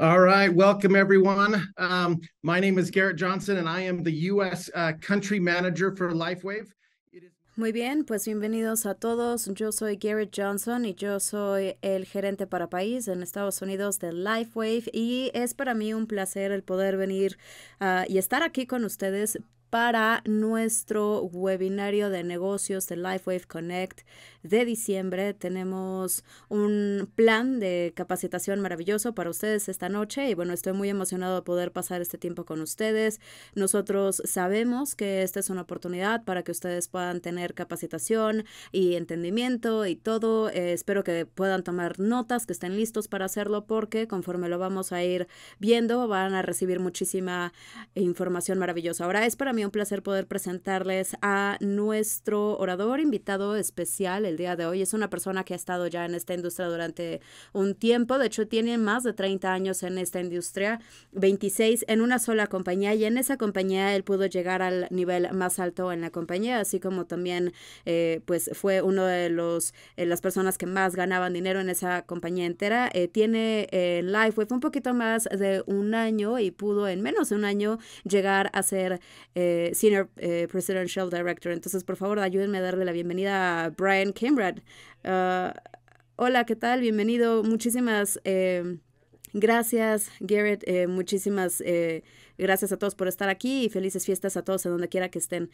All right, welcome everyone. Um, my name is Garrett Johnson and I am the US uh, country manager for LifeWave. Muy bien, pues bienvenidos a todos. Yo soy Garrett Johnson y yo soy el gerente para país en Estados Unidos de LifeWave y es para mí un placer el poder venir ah, y estar aquí con ustedes para nuestro webinario de negocios de LifeWave Connect de diciembre. Tenemos un plan de capacitación maravilloso para ustedes esta noche y bueno, estoy muy emocionado de poder pasar este tiempo con ustedes. Nosotros sabemos que esta es una oportunidad para que ustedes puedan tener capacitación y entendimiento y todo. Eh, espero que puedan tomar notas, que estén listos para hacerlo porque conforme lo vamos a ir viendo van a recibir muchísima información maravillosa. Ahora es para mí un placer poder presentarles a nuestro orador invitado especial, el día de hoy. Es una persona que ha estado ya en esta industria durante un tiempo. De hecho, tiene más de 30 años en esta industria, 26 en una sola compañía y en esa compañía él pudo llegar al nivel más alto en la compañía, así como también eh, pues fue uno de los eh, las personas que más ganaban dinero en esa compañía entera. Eh, tiene live fue un poquito más de un año y pudo en menos de un año llegar a ser Senior Presidential Director. Entonces, por favor, ayúdenme a darle la bienvenida a Brian Ah, hola, ¿qué tal? Bienvenido. Muchísimas eh, gracias, Garrett. Eh, muchísimas gracias eh, Gracias a todos por estar aquí y felices fiestas a todos en donde quiera que estén.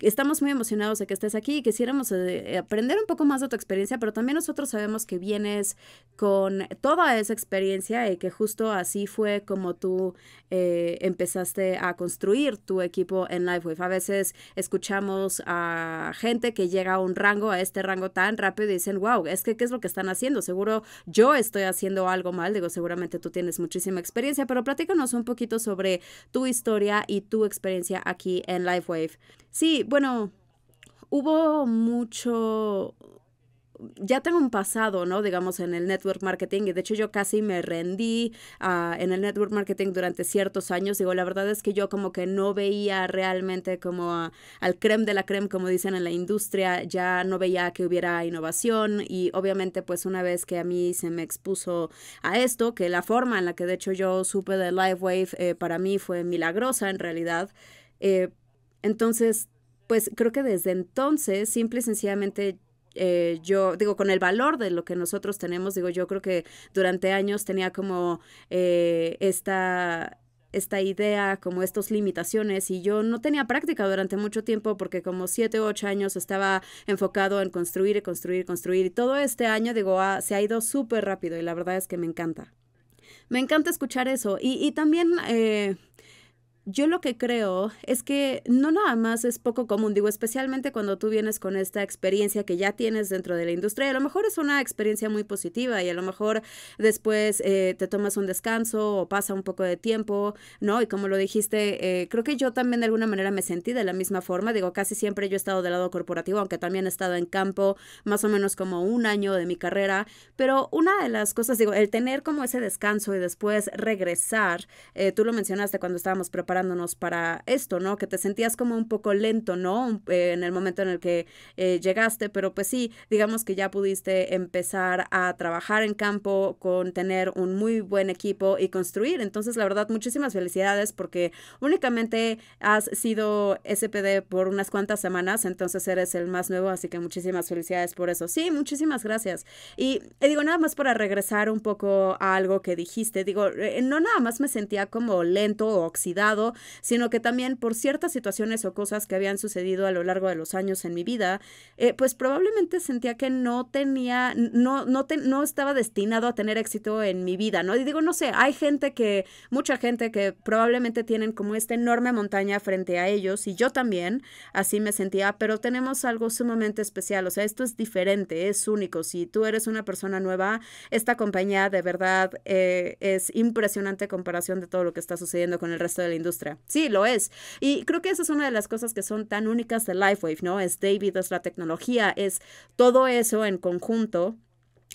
Estamos muy emocionados de que estés aquí y quisiéramos eh, aprender un poco más de tu experiencia, pero también nosotros sabemos que vienes con toda esa experiencia y que justo así fue como tú eh, empezaste a construir tu equipo en LifeWave. A veces escuchamos a gente que llega a un rango, a este rango tan rápido y dicen, wow, es que qué es lo que están haciendo. Seguro yo estoy haciendo algo mal. Digo, seguramente tú tienes muchísima experiencia, pero platícanos un poquito sobre tu historia y tu experiencia aquí en LifeWave. Sí, bueno, hubo mucho, ya tengo un pasado, ¿no? Digamos, en el network marketing, y de hecho yo casi me rendí ah, en el network marketing durante ciertos años. Digo, la verdad es que yo como que no veía realmente como al creme de la creme, como dicen en la industria, ya no veía que hubiera innovación y obviamente pues una vez que a mí se me expuso a esto, que la forma en la que de hecho yo supe de LiveWave eh, para mí fue milagrosa en realidad, eh, entonces pues creo que desde entonces simple y sencillamente eh, yo digo, con el valor de lo que nosotros tenemos, digo, yo creo que durante años tenía como eh, esta esta idea, como estas limitaciones, y yo no tenía práctica durante mucho tiempo porque como siete u ocho años estaba enfocado en construir y construir, y construir, y todo este año, digo, ah, se ha ido súper rápido y la verdad es que me encanta. Me encanta escuchar eso y, y también... Eh, yo lo que creo es que no nada más es poco común, digo, especialmente cuando tú vienes con esta experiencia que ya tienes dentro de la industria, a lo mejor es una experiencia muy positiva y a lo mejor después eh, te tomas un descanso o pasa un poco de tiempo, ¿no? Y como lo dijiste, eh, creo que yo también de alguna manera me sentí de la misma forma, digo, casi siempre yo he estado del lado corporativo, aunque también he estado en campo más o menos como un año de mi carrera, pero una de las cosas, digo, el tener como ese descanso y después regresar, eh, tú lo mencionaste cuando estábamos preparando, para esto, ¿no? Que te sentías como un poco lento, ¿no? Eh, en el momento en el que eh, llegaste, pero pues sí, digamos que ya pudiste empezar a trabajar en campo con tener un muy buen equipo y construir. Entonces, la verdad, muchísimas felicidades porque únicamente has sido SPD por unas cuantas semanas, entonces eres el más nuevo, así que muchísimas felicidades por eso. Sí, muchísimas gracias. Y digo, nada más para regresar un poco a algo que dijiste, digo, eh, no nada más me sentía como lento o oxidado sino que también por ciertas situaciones o cosas que habían sucedido a lo largo de los años en mi vida, eh, pues probablemente sentía que no tenía, no, no, no estaba destinado a tener éxito en mi vida, ¿no? Y digo, no sé, hay gente que, mucha gente que probablemente tienen como esta enorme montaña frente a ellos y yo también así me sentía, pero tenemos algo sumamente especial, o sea, esto es diferente, es único, si tú eres una persona nueva, esta compañía de verdad eh, es impresionante comparación de todo lo que está sucediendo con el resto de la industria Sí, lo es. Y creo que esa es una de las cosas que son tan únicas de LifeWave, ¿no? Es David, es la tecnología, es todo eso en conjunto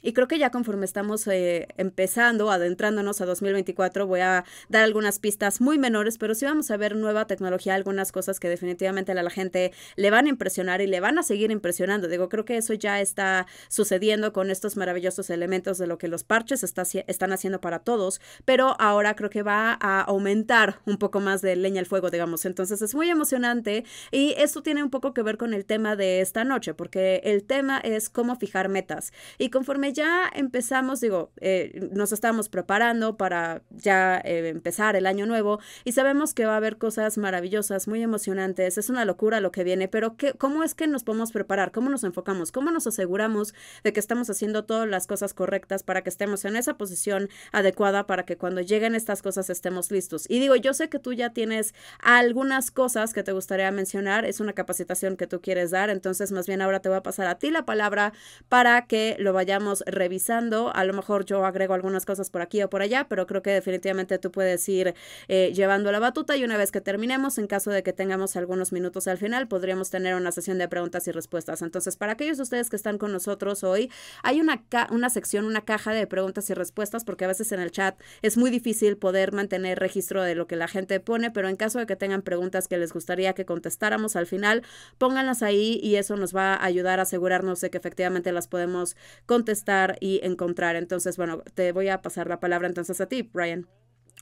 y creo que ya conforme estamos eh, empezando, adentrándonos a 2024, voy a dar algunas pistas muy menores, pero sí vamos a ver nueva tecnología, algunas cosas que definitivamente a la gente le van a impresionar y le van a seguir impresionando. Digo, creo que eso ya está sucediendo con estos maravillosos elementos de lo que los parches están haciendo para todos, pero ahora creo que va a aumentar un poco más de leña al fuego, digamos. Entonces es muy emocionante y esto tiene un poco que ver con el tema de esta noche, porque el tema es cómo fijar metas. Y conforme ya empezamos, digo, eh, nos estamos preparando para ya eh, empezar el año nuevo y sabemos que va a haber cosas maravillosas, muy emocionantes, es una locura lo que viene, pero ¿cómo es que nos podemos preparar? ¿Cómo nos enfocamos? ¿Cómo nos aseguramos de que estamos haciendo todas las cosas correctas para que estemos en esa posición adecuada para que cuando lleguen estas cosas estemos listos? Y digo, yo sé que tú ya tienes algunas cosas que te gustaría mencionar, es una capacitación que tú quieres dar, entonces más bien ahora te voy a pasar a ti la palabra para que lo vayamos revisando. A lo mejor yo agrego algunas cosas por aquí o por allá, pero creo que definitivamente tú puedes ir eh, llevando la batuta y una vez que terminemos, en caso de que tengamos algunos minutos al final, podríamos tener una sesión de preguntas y respuestas. Entonces, para aquellos de ustedes que están con nosotros hoy, hay una, una sección, una caja de preguntas y respuestas, porque a veces en el chat es muy difícil poder mantener registro de lo que la gente pone, pero en caso de que tengan preguntas que les gustaría que contestáramos al final, pónganlas ahí y eso nos va a ayudar a asegurarnos de que efectivamente las podemos contestar y encontrar. Entonces, bueno, te voy a pasar la palabra entonces a ti, Brian.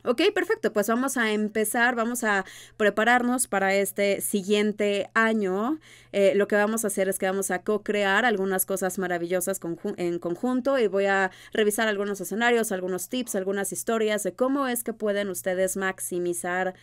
Ok, perfecto. Pues vamos a empezar, vamos a prepararnos para este siguiente año. Eh, lo que vamos a hacer es que vamos a co-crear algunas cosas maravillosas en conjunto y voy a revisar algunos escenarios, algunos tips, algunas historias de cómo es que pueden ustedes maximizar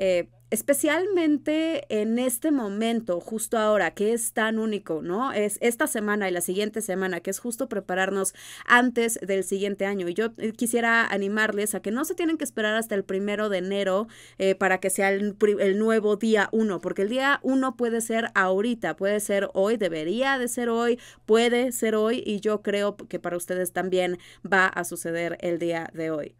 eh, especialmente en este momento, justo ahora, que es tan único, ¿no? Es esta semana y la siguiente semana, que es justo prepararnos antes del siguiente año. Y yo eh, quisiera animarles a que no se tienen que esperar hasta el primero de enero eh, para que sea el, el nuevo día uno, porque el día uno puede ser ahorita, puede ser hoy, debería de ser hoy, puede ser hoy, y yo creo que para ustedes también va a suceder el día de hoy.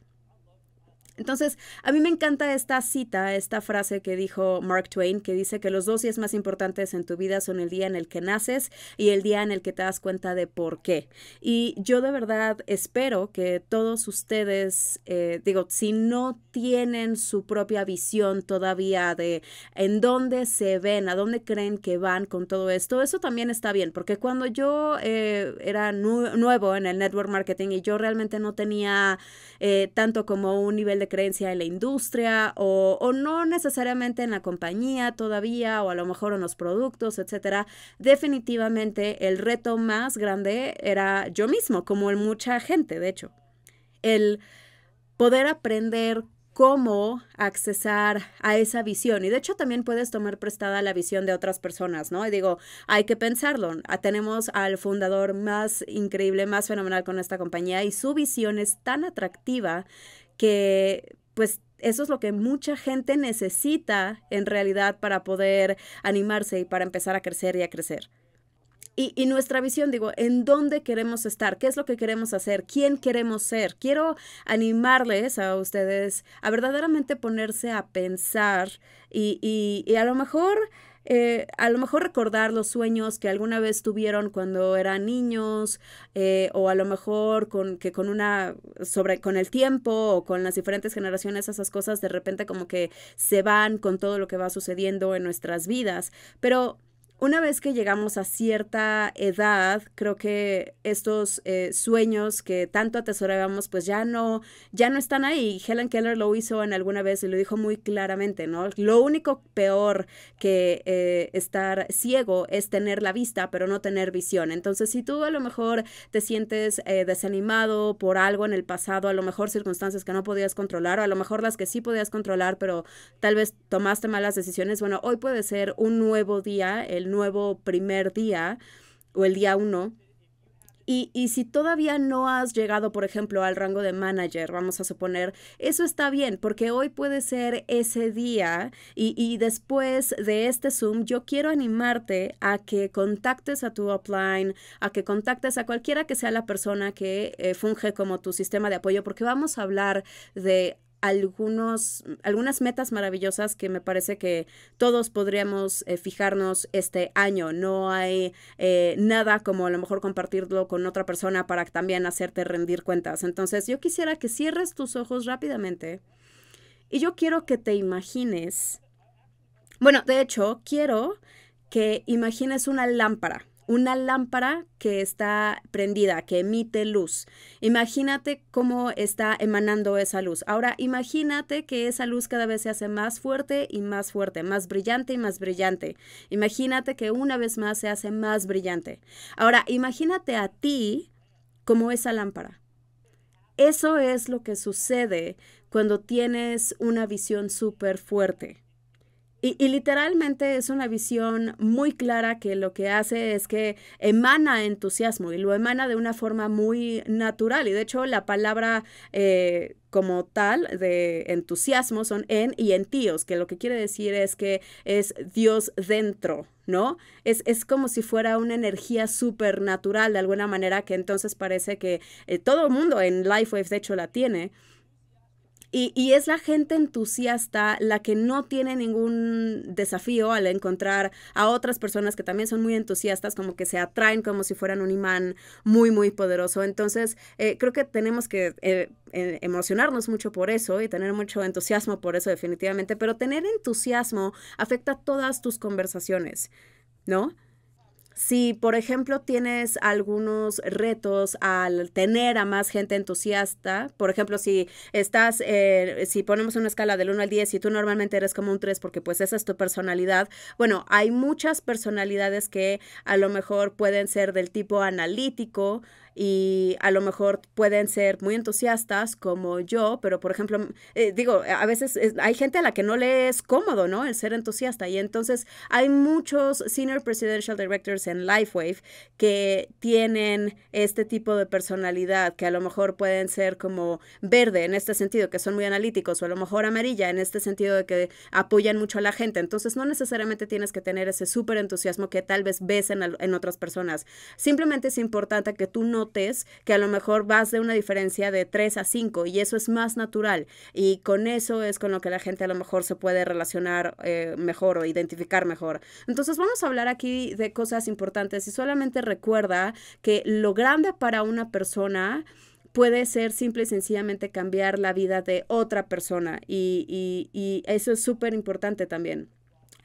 Entonces, a mí me encanta esta cita, esta frase que dijo Mark Twain, que dice que los dos días más importantes en tu vida son el día en el que naces y el día en el que te das cuenta de por qué. Y yo de verdad espero que todos ustedes, eh, digo, si no tienen su propia visión todavía de en dónde se ven, a dónde creen que van con todo esto, eso también está bien, porque cuando yo eh, era nuevo en el network marketing y yo realmente no tenía eh, tanto como un nivel de creencia en la industria o, no necesariamente en la compañía todavía o a lo mejor en los productos, etcétera, definitivamente el reto más grande era yo mismo, como en mucha gente, de hecho. El poder aprender cómo accesar a esa visión. Y de hecho también puedes tomar prestada la visión de otras personas, ¿no? Y digo, hay que pensarlo. Ah, tenemos al fundador más increíble, más fenomenal con esta compañía y su visión es tan atractiva que pues eso es lo que mucha gente necesita en realidad para poder animarse y para empezar a crecer y a crecer. Y, nuestra visión, digo, ¿en dónde queremos estar? ¿Qué es lo que queremos hacer? ¿Quién queremos ser? Quiero animarles a ustedes a verdaderamente ponerse a pensar y, y a lo mejor eh, a lo mejor recordar los sueños que alguna vez tuvieron cuando eran niños eh, o a lo mejor con que con una sobre con el tiempo o con las diferentes generaciones esas cosas de repente como que se van con todo lo que va sucediendo en nuestras vidas pero una vez que llegamos a cierta edad, creo que estos eh, sueños que tanto atesorábamos, pues ya no, ya no están ahí. Helen Keller lo hizo en alguna vez y lo dijo muy claramente, ¿no? Lo único peor que eh, estar ciego es tener la vista, pero no tener visión. Entonces, si tú a lo mejor te sientes eh, desanimado por algo en el pasado, a lo mejor circunstancias que no podías controlar, o a lo mejor las que sí podías controlar, pero tal vez tomaste malas decisiones, bueno, hoy puede ser un nuevo día, el nuevo primer día o el día uno. Y, y, si todavía no has llegado, por ejemplo, al rango de manager, vamos a suponer, eso está bien, porque hoy puede ser ese día y, y después de este Zoom, yo quiero animarte a que contactes a tu upline, a que contactes a cualquiera que sea la persona que eh, funge como tu sistema de apoyo, porque vamos a hablar de algunos, algunas metas maravillosas que me parece que todos podríamos eh, fijarnos este año. No hay eh, nada como a lo mejor compartirlo con otra persona para también hacerte rendir cuentas. Entonces yo quisiera que cierres tus ojos rápidamente y yo quiero que te imagines, bueno, de hecho, quiero que imagines una lámpara una lámpara que está prendida, que emite luz. Imagínate cómo está emanando esa luz. Ahora imagínate que esa luz cada vez se hace más fuerte y más fuerte, más brillante y más brillante. Imagínate que una vez más se hace más brillante. Ahora imagínate a ti como esa lámpara. Eso es lo que sucede cuando tienes una visión súper fuerte. Y, literalmente es una visión muy clara que lo que hace es que emana entusiasmo y lo emana de una forma muy natural. Y de hecho la palabra eh, como tal de entusiasmo son en y en tíos, que lo que quiere decir es que es Dios dentro, ¿no? Es, como si fuera una energía supernatural de alguna manera que entonces parece que eh, todo el mundo en Lifewave de hecho la tiene y, es la gente entusiasta la que no tiene ningún desafío al encontrar a otras personas que también son muy entusiastas, como que se atraen como si fueran un imán muy, muy poderoso. Entonces, eh, creo que tenemos que eh, eh, emocionarnos mucho por eso y tener mucho entusiasmo por eso definitivamente, pero tener entusiasmo afecta todas tus conversaciones, ¿no? Si, por ejemplo, tienes algunos retos al tener a más gente entusiasta, por ejemplo, si estás, eh, si ponemos una escala del 1 al 10 y tú normalmente eres como un 3 porque pues esa es tu personalidad, bueno, hay muchas personalidades que a lo mejor pueden ser del tipo analítico, y a lo mejor pueden ser muy entusiastas como yo, pero por ejemplo, eh, digo, a veces eh, hay gente a la que no le es cómodo, ¿no? El ser entusiasta y entonces hay muchos senior presidential directors en Lifewave que tienen este tipo de personalidad que a lo mejor pueden ser como verde en este sentido, que son muy analíticos, o a lo mejor amarilla en este sentido de que apoyan mucho a la gente. Entonces no necesariamente tienes que tener ese súper entusiasmo que tal vez ves en, en otras personas. Simplemente es importante que tú no que a lo mejor vas de una diferencia de 3 a 5 y eso es más natural y con eso es con lo que la gente a lo mejor se puede relacionar eh, mejor o identificar mejor. Entonces vamos a hablar aquí de cosas importantes y solamente recuerda que lo grande para una persona puede ser simple y sencillamente cambiar la vida de otra persona y, y eso es súper importante también.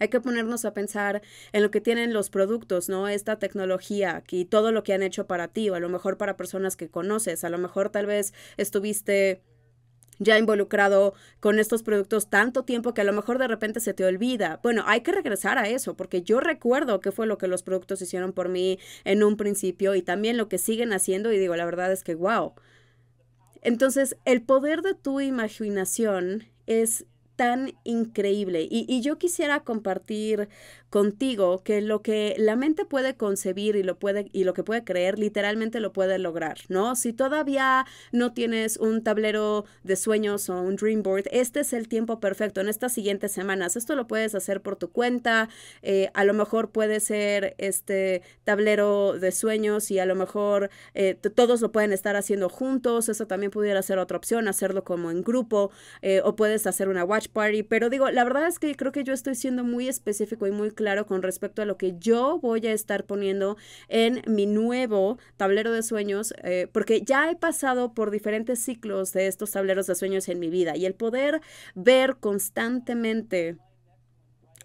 Hay que ponernos a pensar en lo que tienen los productos, ¿no? Esta tecnología y todo lo que han hecho para ti, o a lo mejor para personas que conoces, a lo mejor tal vez estuviste ya involucrado con estos productos tanto tiempo que a lo mejor de repente se te olvida. Bueno, hay que regresar a eso porque yo recuerdo qué fue lo que los productos hicieron por mí en un principio y también lo que siguen haciendo y digo, la verdad es que wow. Entonces, el poder de tu imaginación es tan increíble. Y, y yo quisiera compartir contigo que lo que la mente puede concebir y lo puede y lo que puede creer literalmente lo puede lograr, ¿no? Si todavía no tienes un tablero de sueños o un dream board, este es el tiempo perfecto en estas siguientes semanas. Esto lo puedes hacer por tu cuenta, eh, a lo mejor puede ser este tablero de sueños y a lo mejor eh, todos lo pueden estar haciendo juntos, eso también pudiera ser otra opción, hacerlo como en grupo eh, o puedes hacer una watch party, pero digo, la verdad es que creo que yo estoy siendo muy específico y muy claro con respecto a lo que yo voy a estar poniendo en mi nuevo tablero de sueños, eh, porque ya he pasado por diferentes ciclos de estos tableros de sueños en mi vida y el poder ver constantemente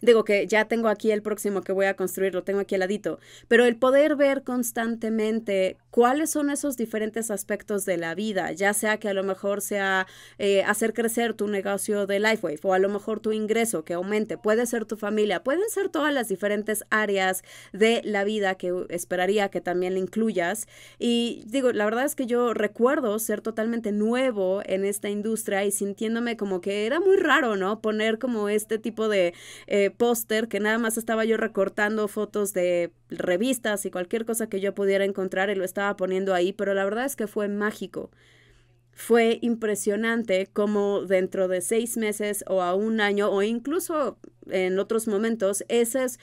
Digo que ya tengo aquí el próximo que voy a construir, lo tengo aquí al ladito, pero el poder ver constantemente cuáles son esos diferentes aspectos de la vida, ya sea que a lo mejor sea eh, hacer crecer tu negocio de LifeWave o a lo mejor tu ingreso que aumente, puede ser tu familia, pueden ser todas las diferentes áreas de la vida que esperaría que también le incluyas. Y digo, la verdad es que yo recuerdo ser totalmente nuevo en esta industria y sintiéndome como que era muy raro, ¿no? Poner como este tipo de eh, póster que nada más estaba yo recortando fotos de revistas y cualquier cosa que yo pudiera encontrar, y lo estaba poniendo ahí, pero la verdad es que fue mágico. Fue impresionante cómo dentro de seis meses o a un año o incluso en otros momentos, esos,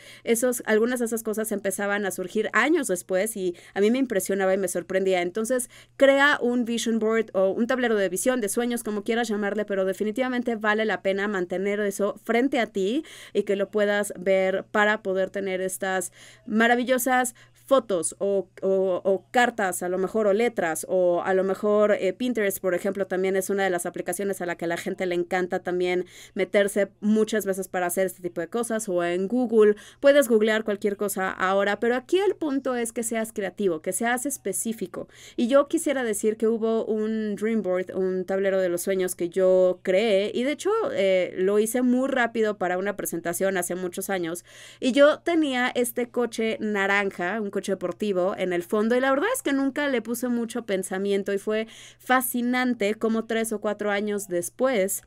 algunas de esas cosas empezaban a surgir años después y a mí me impresionaba y me sorprendía. Entonces, crea un vision board o un tablero de visión, de sueños, como quieras llamarle, pero definitivamente vale la pena mantener eso frente a ti y que lo puedas ver para poder tener estas maravillosas fotos o, o, o, cartas, a lo mejor, o letras, o a lo mejor eh, Pinterest, por ejemplo, también es una de las aplicaciones a la que la gente le encanta también meterse muchas veces para hacer este tipo de cosas, o en Google, puedes googlear cualquier cosa ahora, pero aquí el punto es que seas creativo, que seas específico. Y yo quisiera decir que hubo un Dream Board, un tablero de los sueños que yo creé, y de hecho eh, lo hice muy rápido para una presentación hace muchos años, y yo tenía este coche naranja, un coche deportivo en el fondo y la verdad es que nunca le puse mucho pensamiento y fue fascinante como tres o cuatro años después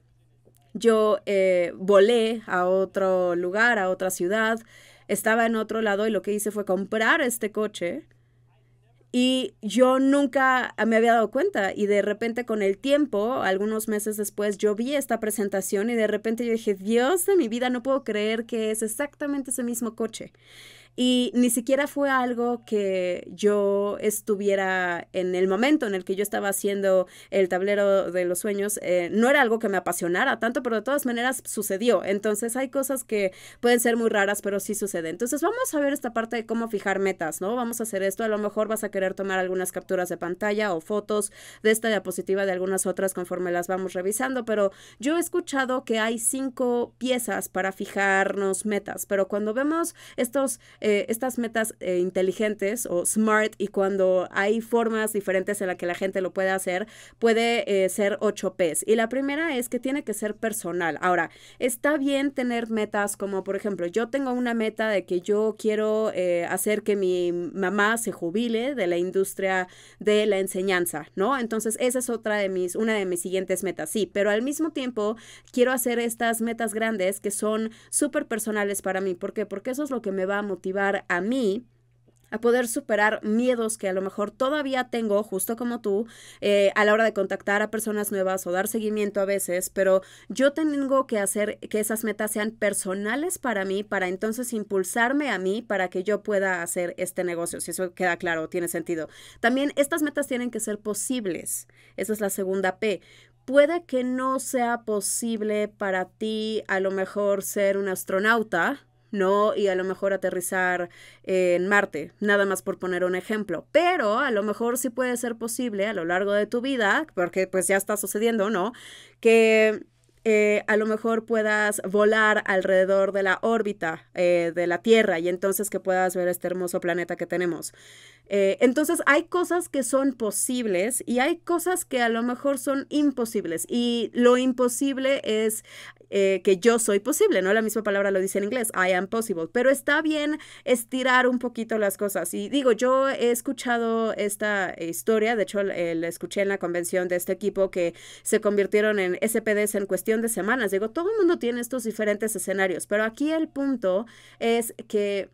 yo eh, volé a otro lugar, a otra ciudad, estaba en otro lado y lo que hice fue comprar este coche y yo nunca me había dado cuenta y de repente con el tiempo, algunos meses después, yo vi esta presentación y de repente yo dije, Dios de mi vida, no puedo creer que es exactamente ese mismo coche. Y ni siquiera fue algo que yo estuviera en el momento en el que yo estaba haciendo el tablero de los sueños. Eh, no era algo que me apasionara tanto, pero de todas maneras sucedió. Entonces hay cosas que pueden ser muy raras, pero sí suceden. Entonces vamos a ver esta parte de cómo fijar metas, ¿no? Vamos a hacer esto. A lo mejor vas a querer tomar algunas capturas de pantalla o fotos de esta diapositiva de algunas otras conforme las vamos revisando, pero yo he escuchado que hay cinco piezas para fijarnos metas, pero cuando vemos estos... Eh, estas metas eh, inteligentes o smart y cuando hay formas diferentes en las que la gente lo puede hacer, puede eh, ser 8 Ps. Y la primera es que tiene que ser personal. Ahora, está bien tener metas como, por ejemplo, yo tengo una meta de que yo quiero hacer que mi mamá se jubile de la industria de la enseñanza, ¿no? Entonces, esa es otra de mis, una de mis siguientes metas, sí, pero al mismo tiempo quiero hacer estas metas grandes que son súper personales para mí. ¿Por qué? Porque eso es lo que me va a a mí a poder superar miedos que a lo mejor todavía tengo, justo como tú, eh, a la hora de contactar a personas nuevas o dar seguimiento a veces, pero yo tengo que hacer que esas metas sean personales para mí, para entonces impulsarme a mí para que yo pueda hacer este negocio, si eso queda claro, tiene sentido. También estas metas tienen que ser posibles, esa es la segunda P. Puede que no sea posible para ti a lo mejor ser un astronauta, ¿no? Y a lo mejor aterrizar en Marte, nada más por poner un ejemplo. Pero a lo mejor sí puede ser posible a lo largo de tu vida, porque pues ya está sucediendo, ¿no? Que eh, a lo mejor puedas volar alrededor de la órbita eh, de la Tierra y entonces que puedas ver este hermoso planeta que tenemos. Eh, entonces hay cosas que son posibles y hay cosas que a lo mejor son imposibles. Y lo imposible es eh, que yo soy posible, ¿no? La misma palabra lo dice en inglés, I am possible. Pero está bien estirar un poquito las cosas. Y digo, yo he escuchado esta historia, de hecho eh, la escuché en la convención de este equipo que se convirtieron en SPDs en cuestión de semanas. Digo, todo el mundo tiene estos diferentes escenarios, pero aquí el punto es que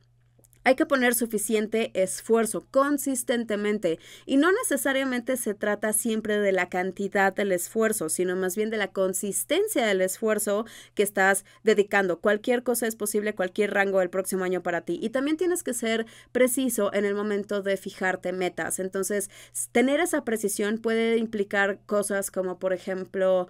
hay que poner suficiente esfuerzo consistentemente y no necesariamente se trata siempre de la cantidad del esfuerzo, sino más bien de la consistencia del esfuerzo que estás dedicando. Cualquier cosa es posible, cualquier rango el próximo año para ti. Y también tienes que ser preciso en el momento de fijarte metas. Entonces, tener esa precisión puede implicar cosas como, por ejemplo,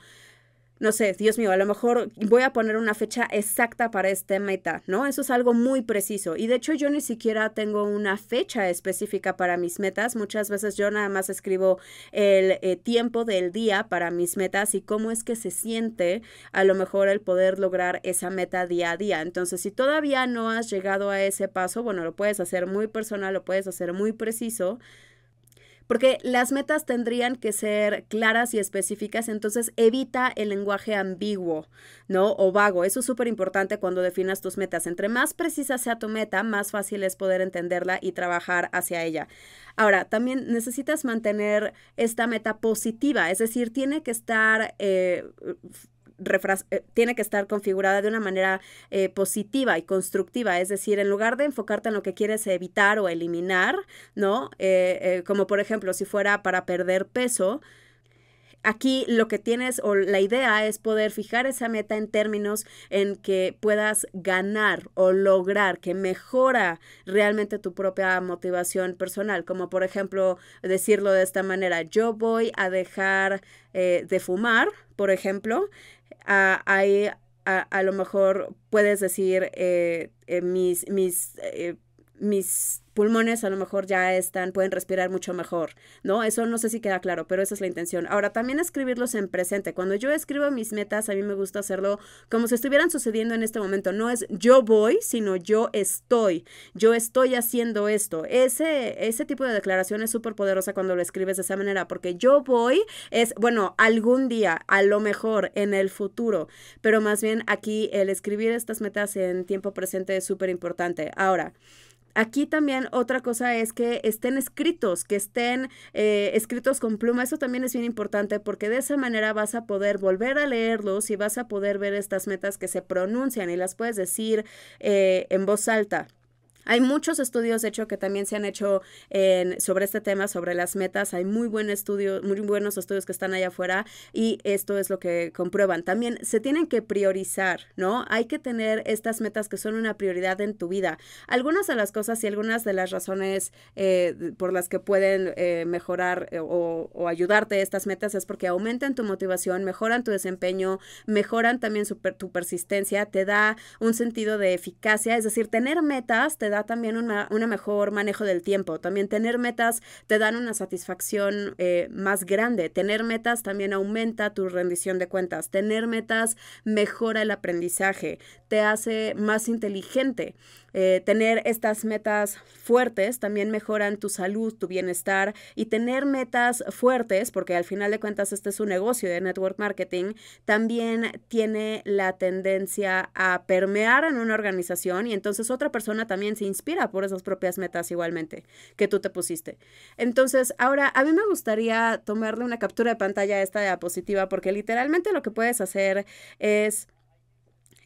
no sé, Dios mío, a lo mejor voy a poner una fecha exacta para este meta, ¿no? Eso es algo muy preciso. Y de hecho yo ni siquiera tengo una fecha específica para mis metas. Muchas veces yo nada más escribo el eh, tiempo del día para mis metas y cómo es que se siente a lo mejor el poder lograr esa meta día a día. Entonces, si todavía no has llegado a ese paso, bueno, lo puedes hacer muy personal, lo puedes hacer muy preciso porque las metas tendrían que ser claras y específicas, entonces evita el lenguaje ambiguo, ¿no? O vago. Eso es súper importante cuando definas tus metas. Entre más precisa sea tu meta, más fácil es poder entenderla y trabajar hacia ella. Ahora, también necesitas mantener esta meta positiva, es decir, tiene que estar eh, eh, tiene que estar configurada de una manera eh, positiva y constructiva, es decir, en lugar de enfocarte en lo que quieres evitar o eliminar, ¿no? Eh, como por ejemplo, si fuera para perder peso, aquí lo que tienes o la idea es poder fijar esa meta en términos en que puedas ganar o lograr que mejora realmente tu propia motivación personal, como por ejemplo decirlo de esta manera, yo voy a dejar eh, de fumar, por ejemplo, Ahí a, lo mejor puedes decir eh, eh, mis, mis mis pulmones a lo mejor ya están, pueden respirar mucho mejor, ¿no? Eso no sé si queda claro, pero esa es la intención. Ahora, también escribirlos en presente. Cuando yo escribo mis metas, a mí me gusta hacerlo como si estuvieran sucediendo en este momento. No es yo voy, sino yo estoy. Yo estoy haciendo esto. Ese, ese tipo de declaración es súper poderosa cuando lo escribes de esa manera, porque yo voy es, bueno, algún día, a lo mejor, en el futuro, pero más bien aquí el escribir estas metas en tiempo presente es súper importante. Ahora, Aquí también otra cosa es que estén escritos, que estén eh, escritos con pluma. Eso también es bien importante porque de esa manera vas a poder volver a leerlos y vas a poder ver estas metas que se pronuncian y las puedes decir eh, en voz alta. Hay muchos estudios, de hecho, que también se han hecho sobre este tema, sobre las metas. Hay muy, buen muy buenos estudios que están allá afuera y esto es lo que comprueban. También se tienen que priorizar, ¿no? Hay que tener estas metas que son una prioridad en tu vida. Algunas de las cosas y algunas de las razones eh, por las que pueden eh, mejorar eh, o, ayudarte estas metas es porque aumentan tu motivación, mejoran tu desempeño, mejoran también tu persistencia, te da un sentido de eficacia. Es decir, tener metas te da da también un una mejor manejo del tiempo. También tener metas te dan una satisfacción eh, más grande. Tener metas también aumenta tu rendición de cuentas. Tener metas mejora el aprendizaje te hace más inteligente. Eh, tener estas metas fuertes también mejoran tu salud, tu bienestar y tener metas fuertes, porque al final de cuentas este es un negocio de network marketing, también tiene la tendencia a permear en una organización y entonces otra persona también se inspira por esas propias metas igualmente que tú te pusiste. Entonces, ahora a mí me gustaría tomarle una captura de pantalla a esta diapositiva porque literalmente lo que puedes hacer es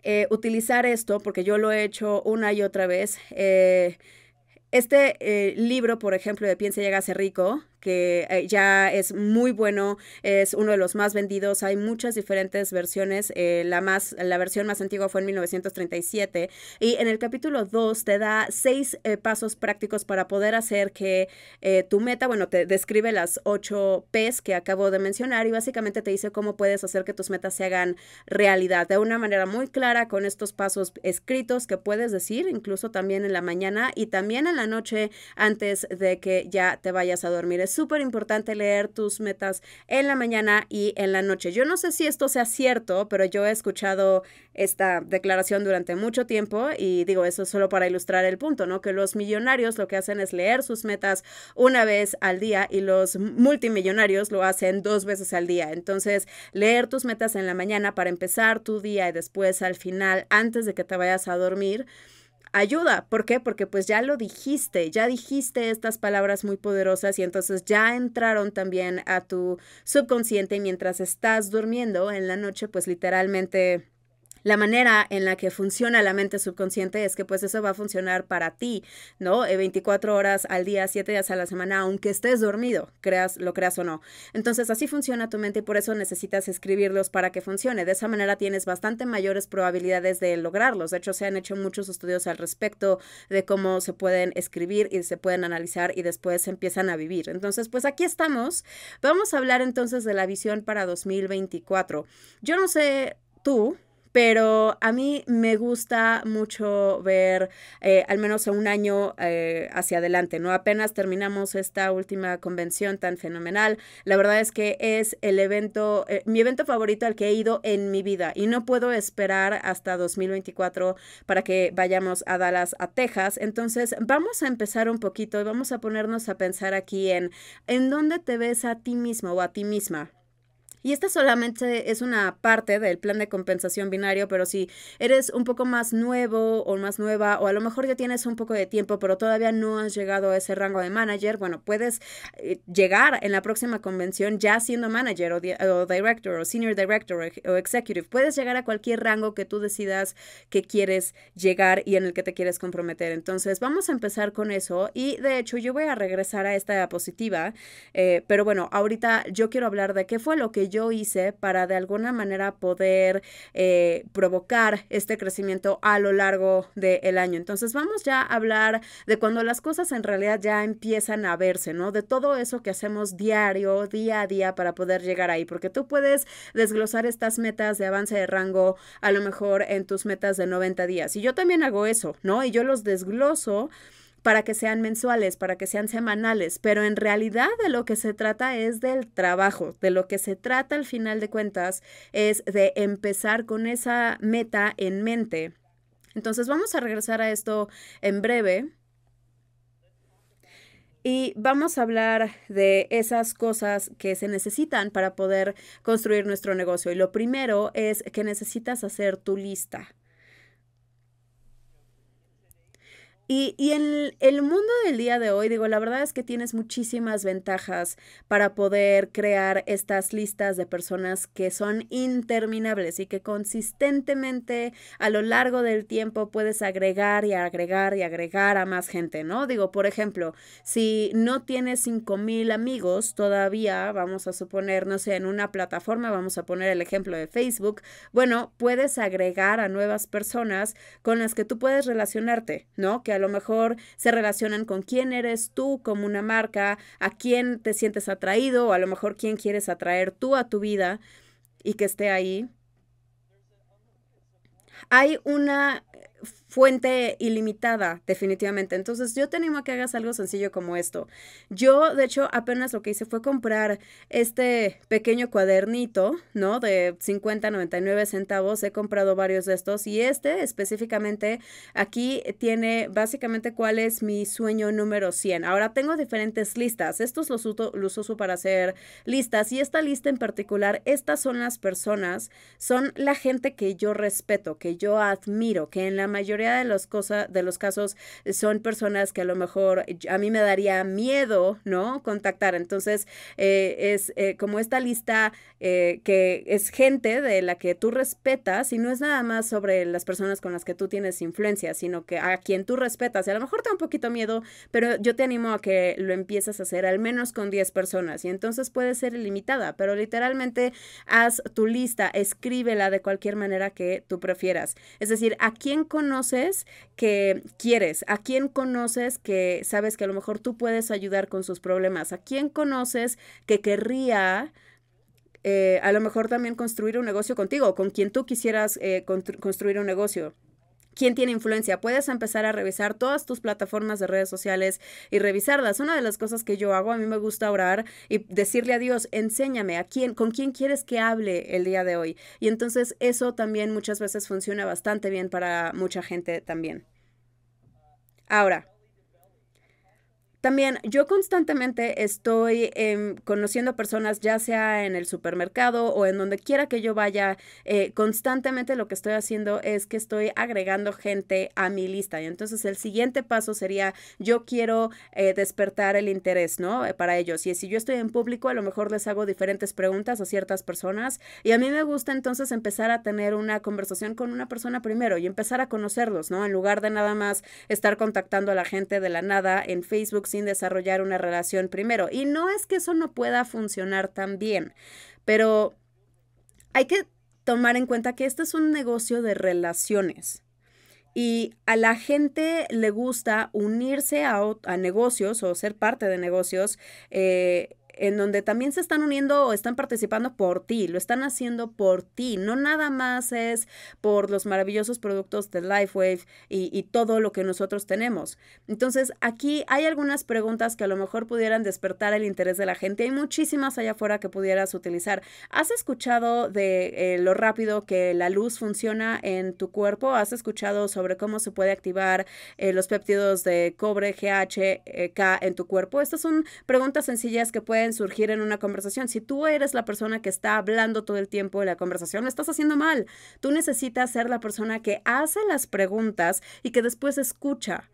eh, utilizar esto, porque yo lo he hecho una y otra vez. Eh, este eh, libro, por ejemplo, de Piensa y ser rico, que eh, ya es muy bueno, es uno de los más vendidos, hay muchas diferentes versiones, eh, la, más, la versión más antigua fue en 1937 y en el capítulo 2 te da seis eh, pasos prácticos para poder hacer que tu meta, bueno, te describe las ocho P's que acabo de mencionar y básicamente te dice cómo puedes hacer que tus metas se hagan realidad de una manera muy clara con estos pasos escritos que puedes decir incluso también en la mañana y también en la noche antes de que ya te vayas a dormir es súper importante leer tus metas en la mañana y en la noche. Yo no sé si esto sea cierto, pero yo he escuchado esta declaración durante mucho tiempo y digo, eso solo para ilustrar el punto, ¿no? Que los millonarios lo que hacen es leer sus metas una vez al día y los multimillonarios lo hacen dos veces al día. Entonces, leer tus metas en la mañana para empezar tu día y después al final, antes de que te vayas a dormir ayuda. ¿Por qué? Porque pues ya lo dijiste, ya dijiste estas palabras muy poderosas y entonces ya entraron también a tu subconsciente mientras estás durmiendo en la noche, pues literalmente la manera en la que funciona la mente subconsciente es que pues eso va a funcionar para ti, ¿no? 24 eh, horas al día, 7 días a la semana, aunque estés dormido, creas, lo creas o no. Entonces así funciona tu mente y por eso necesitas escribirlos para que funcione. De esa manera tienes bastante mayores probabilidades de lograrlos. De hecho, se han hecho muchos estudios al respecto de cómo se pueden escribir y se pueden analizar y después empiezan a vivir. Entonces, pues aquí estamos. Vamos a hablar entonces de la visión para 2024. Yo no sé tú, pero a mí me gusta mucho ver eh, al menos un año eh, hacia adelante, ¿no? Apenas terminamos esta última convención tan fenomenal. La verdad es que es el evento, eh, mi evento favorito al que he ido en mi vida y no puedo esperar hasta 2024 para que vayamos a Dallas, a Texas. Entonces, vamos a empezar un poquito y vamos a ponernos a pensar aquí en, en dónde te ves a ti mismo o a ti misma, y esta solamente es una parte del plan de compensación binario, pero si eres un poco más nuevo o más nueva, o a lo mejor ya tienes un poco de tiempo, pero todavía no has llegado a ese rango de manager, bueno, puedes eh, llegar en la próxima convención ya siendo manager o, director o senior director o, executive. Puedes llegar a cualquier rango que tú decidas que quieres llegar y en el que te quieres comprometer. Entonces, vamos a empezar con eso. Y de hecho, yo voy a regresar a esta diapositiva, eh, pero bueno, ahorita yo quiero hablar de qué fue lo que yo hice para de alguna manera poder eh, provocar este crecimiento a lo largo del año. Entonces vamos ya a hablar de cuando las cosas en realidad ya empiezan a verse, ¿no? De todo eso que hacemos diario, día a día para poder llegar ahí, porque tú puedes desglosar estas metas de avance de rango a lo mejor en tus metas de 90 días. Y yo también hago eso, ¿no? Y yo los desgloso para que sean mensuales, para que sean semanales, pero en realidad de lo que se trata es del trabajo, de lo que se trata al final de cuentas es de empezar con esa meta en mente. Entonces vamos a regresar a esto en breve. Y vamos a hablar de esas cosas que se necesitan para poder construir nuestro negocio. Y lo primero es que necesitas hacer tu lista. Y, y en el mundo del día de hoy, digo, la verdad es que tienes muchísimas ventajas para poder crear estas listas de personas que son interminables y que consistentemente a lo largo del tiempo puedes agregar y agregar y agregar a más gente, ¿no? Digo, por ejemplo, si no tienes 5.000 amigos todavía, vamos a suponer, no sé, en una plataforma, vamos a poner el ejemplo de Facebook, bueno, puedes agregar a nuevas personas con las que tú puedes relacionarte, ¿no? a lo mejor se relacionan con quién eres tú como una marca, a quién te sientes atraído o a lo mejor quién quieres atraer tú a tu vida y que esté ahí. Hay una fuente ilimitada, definitivamente. Entonces, yo te que hagas algo sencillo como esto. Yo, de hecho, apenas lo que hice fue comprar este pequeño cuadernito, ¿no? De 50, 99 centavos. He comprado varios de estos y este específicamente aquí tiene básicamente cuál es mi sueño número 100. Ahora tengo diferentes listas. Estos los, uso, los uso para hacer listas y esta lista en particular, estas son las personas, son la gente que yo respeto, que yo admiro, que en la mayoría de los, cosas, de los casos son personas que a lo mejor a mí me daría miedo, ¿no? Contactar. Entonces, eh, es eh, como esta lista eh, que es gente de la que tú respetas y no es nada más sobre las personas con las que tú tienes influencia, sino que a quien tú respetas. a lo mejor te da un poquito miedo, pero yo te animo a que lo empieces a hacer al menos con 10 personas y entonces puede ser ilimitada, pero literalmente haz tu lista, escríbela de cualquier manera que tú prefieras. Es decir, ¿a quién conoces? conoces que quieres, a quién conoces que sabes que a lo mejor tú puedes ayudar con sus problemas, a quién conoces que querría eh, a lo mejor también construir un negocio contigo, con quien tú quisieras eh, construir un negocio quién tiene influencia. Puedes empezar a revisar todas tus plataformas de redes sociales y revisarlas. Una de las cosas que yo hago, a mí me gusta orar y decirle a Dios, enséñame a quién, con quién quieres que hable el día de hoy. Y entonces eso también muchas veces funciona bastante bien para mucha gente también. Ahora, también yo constantemente estoy em, conociendo personas, ya sea en el supermercado o en donde quiera que yo vaya, eh, constantemente lo que estoy haciendo es que estoy agregando gente a mi lista. Y entonces el siguiente paso sería, yo quiero eh, despertar el interés, ¿no? Eh, para ellos. Y si yo estoy en público, a lo mejor les hago diferentes preguntas a ciertas personas. Y a mí me gusta entonces empezar a tener una conversación con una persona primero y empezar a conocerlos, ¿no? En lugar de nada más estar contactando a la gente de la nada en Facebook sin desarrollar una relación primero. Y no es que eso no pueda funcionar tan bien, pero hay que tomar en cuenta que este es un negocio de relaciones. Y a la gente le gusta unirse a, a negocios o ser parte de negocios eh, en donde también se están uniendo o están participando por ti, lo están haciendo por ti, no nada más es por los maravillosos productos de LifeWave y, y todo lo que nosotros tenemos. Entonces, aquí hay algunas preguntas que a lo mejor pudieran despertar el interés de la gente, hay muchísimas allá afuera que pudieras utilizar. ¿Has escuchado de eh, lo rápido que la luz funciona en tu cuerpo? ¿Has escuchado sobre cómo se puede activar eh, los péptidos de cobre, GHK eh, en tu cuerpo? Estas son preguntas sencillas que pueden surgir en una conversación. Si tú eres la persona que está hablando todo el tiempo de la conversación, lo estás haciendo mal. Tú necesitas ser la persona que hace las preguntas y que después escucha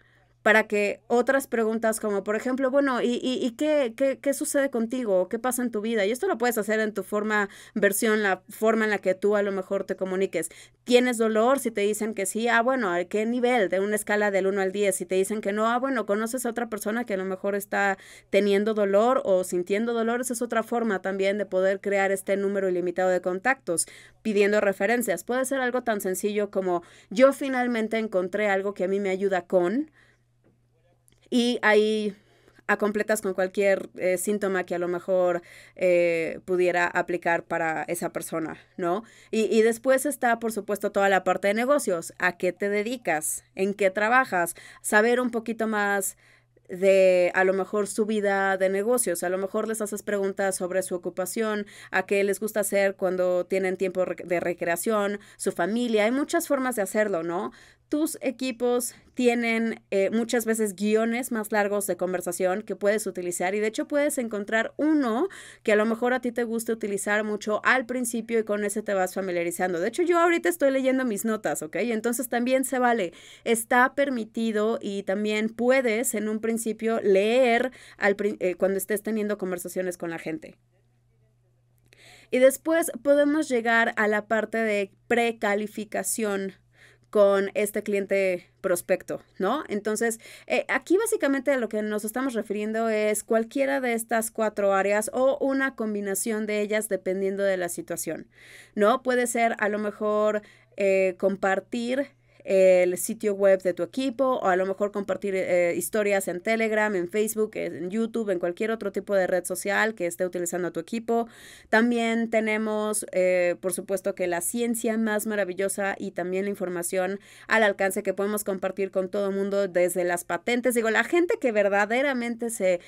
para que otras preguntas como, por ejemplo, bueno, ¿y, y, qué, qué, qué, sucede contigo? ¿Qué pasa en tu vida? Y esto lo puedes hacer en tu forma, versión, la forma en la que tú a lo mejor te comuniques. ¿Tienes dolor? Si te dicen que sí, ah, bueno, ¿a qué nivel? De una escala del 1 al 10. Si te dicen que no, ah, bueno, conoces a otra persona que a lo mejor está teniendo dolor o sintiendo dolor. Esa es otra forma también de poder crear este número ilimitado de contactos, pidiendo referencias. Puede ser algo tan sencillo como, yo finalmente encontré algo que a mí me ayuda con y ahí a completas con cualquier eh, síntoma que a lo mejor eh, pudiera aplicar para esa persona, ¿no? Y, y, después está, por supuesto, toda la parte de negocios, a qué te dedicas, en qué trabajas, saber un poquito más de a lo mejor su vida de negocios, a lo mejor les haces preguntas sobre su ocupación, a qué les gusta hacer cuando tienen tiempo de recreación, su familia, hay muchas formas de hacerlo, ¿no? tus equipos tienen eh, muchas veces guiones más largos de conversación que puedes utilizar y de hecho puedes encontrar uno que a lo mejor a ti te guste utilizar mucho al principio y con ese te vas familiarizando. De hecho yo ahorita estoy leyendo mis notas, ¿ok? Entonces también se vale, está permitido y también puedes en un principio leer al, eh, cuando estés teniendo conversaciones con la gente. Y después podemos llegar a la parte de precalificación con este cliente prospecto, ¿no? Entonces, eh, aquí básicamente lo que nos estamos refiriendo es cualquiera de estas cuatro áreas o una combinación de ellas dependiendo de la situación, ¿no? Puede ser a lo mejor eh, compartir el sitio web de tu equipo o a lo mejor compartir eh, historias en Telegram, en Facebook, en YouTube, en cualquier otro tipo de red social que esté utilizando tu equipo. También tenemos, eh, por supuesto, que la ciencia más maravillosa y también la información al alcance que podemos compartir con todo el mundo desde las patentes. Digo, la gente que verdaderamente se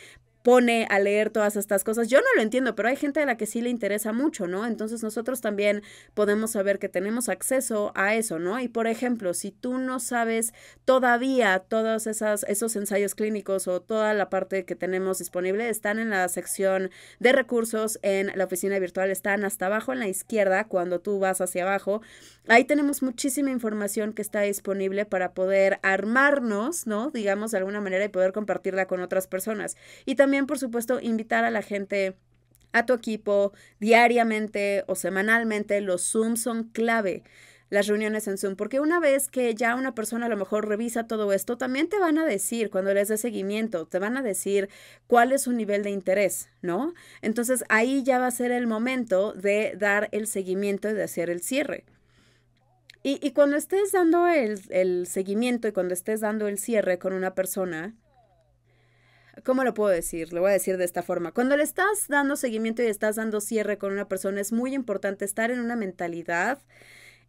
pone a leer todas estas cosas. Yo no lo entiendo, pero hay gente a la que sí le interesa mucho, ¿no? Entonces nosotros también podemos saber que tenemos acceso a eso, ¿no? Y por ejemplo, si tú no sabes todavía todos esos ensayos clínicos o toda la parte que tenemos disponible, están en la sección de recursos en la oficina virtual, están hasta abajo en la izquierda cuando tú vas hacia abajo. Ahí tenemos muchísima información que está disponible para poder armarnos, ¿no? Digamos de alguna manera y poder compartirla con otras personas. Y también por supuesto, invitar a la gente a tu equipo diariamente o semanalmente. Los Zoom son clave las reuniones en Zoom, porque una vez que ya una persona a lo mejor revisa todo esto, también te van a decir, cuando les de seguimiento, te van a decir cuál es su nivel de interés, ¿no? Entonces ahí ya va a ser el momento de dar el seguimiento y de hacer el cierre. Y, cuando estés dando el seguimiento y cuando estés dando el cierre con una persona, ¿cómo lo puedo decir? Lo voy a decir de esta forma. Cuando le estás dando seguimiento y estás dando cierre con una persona, es muy importante estar en una mentalidad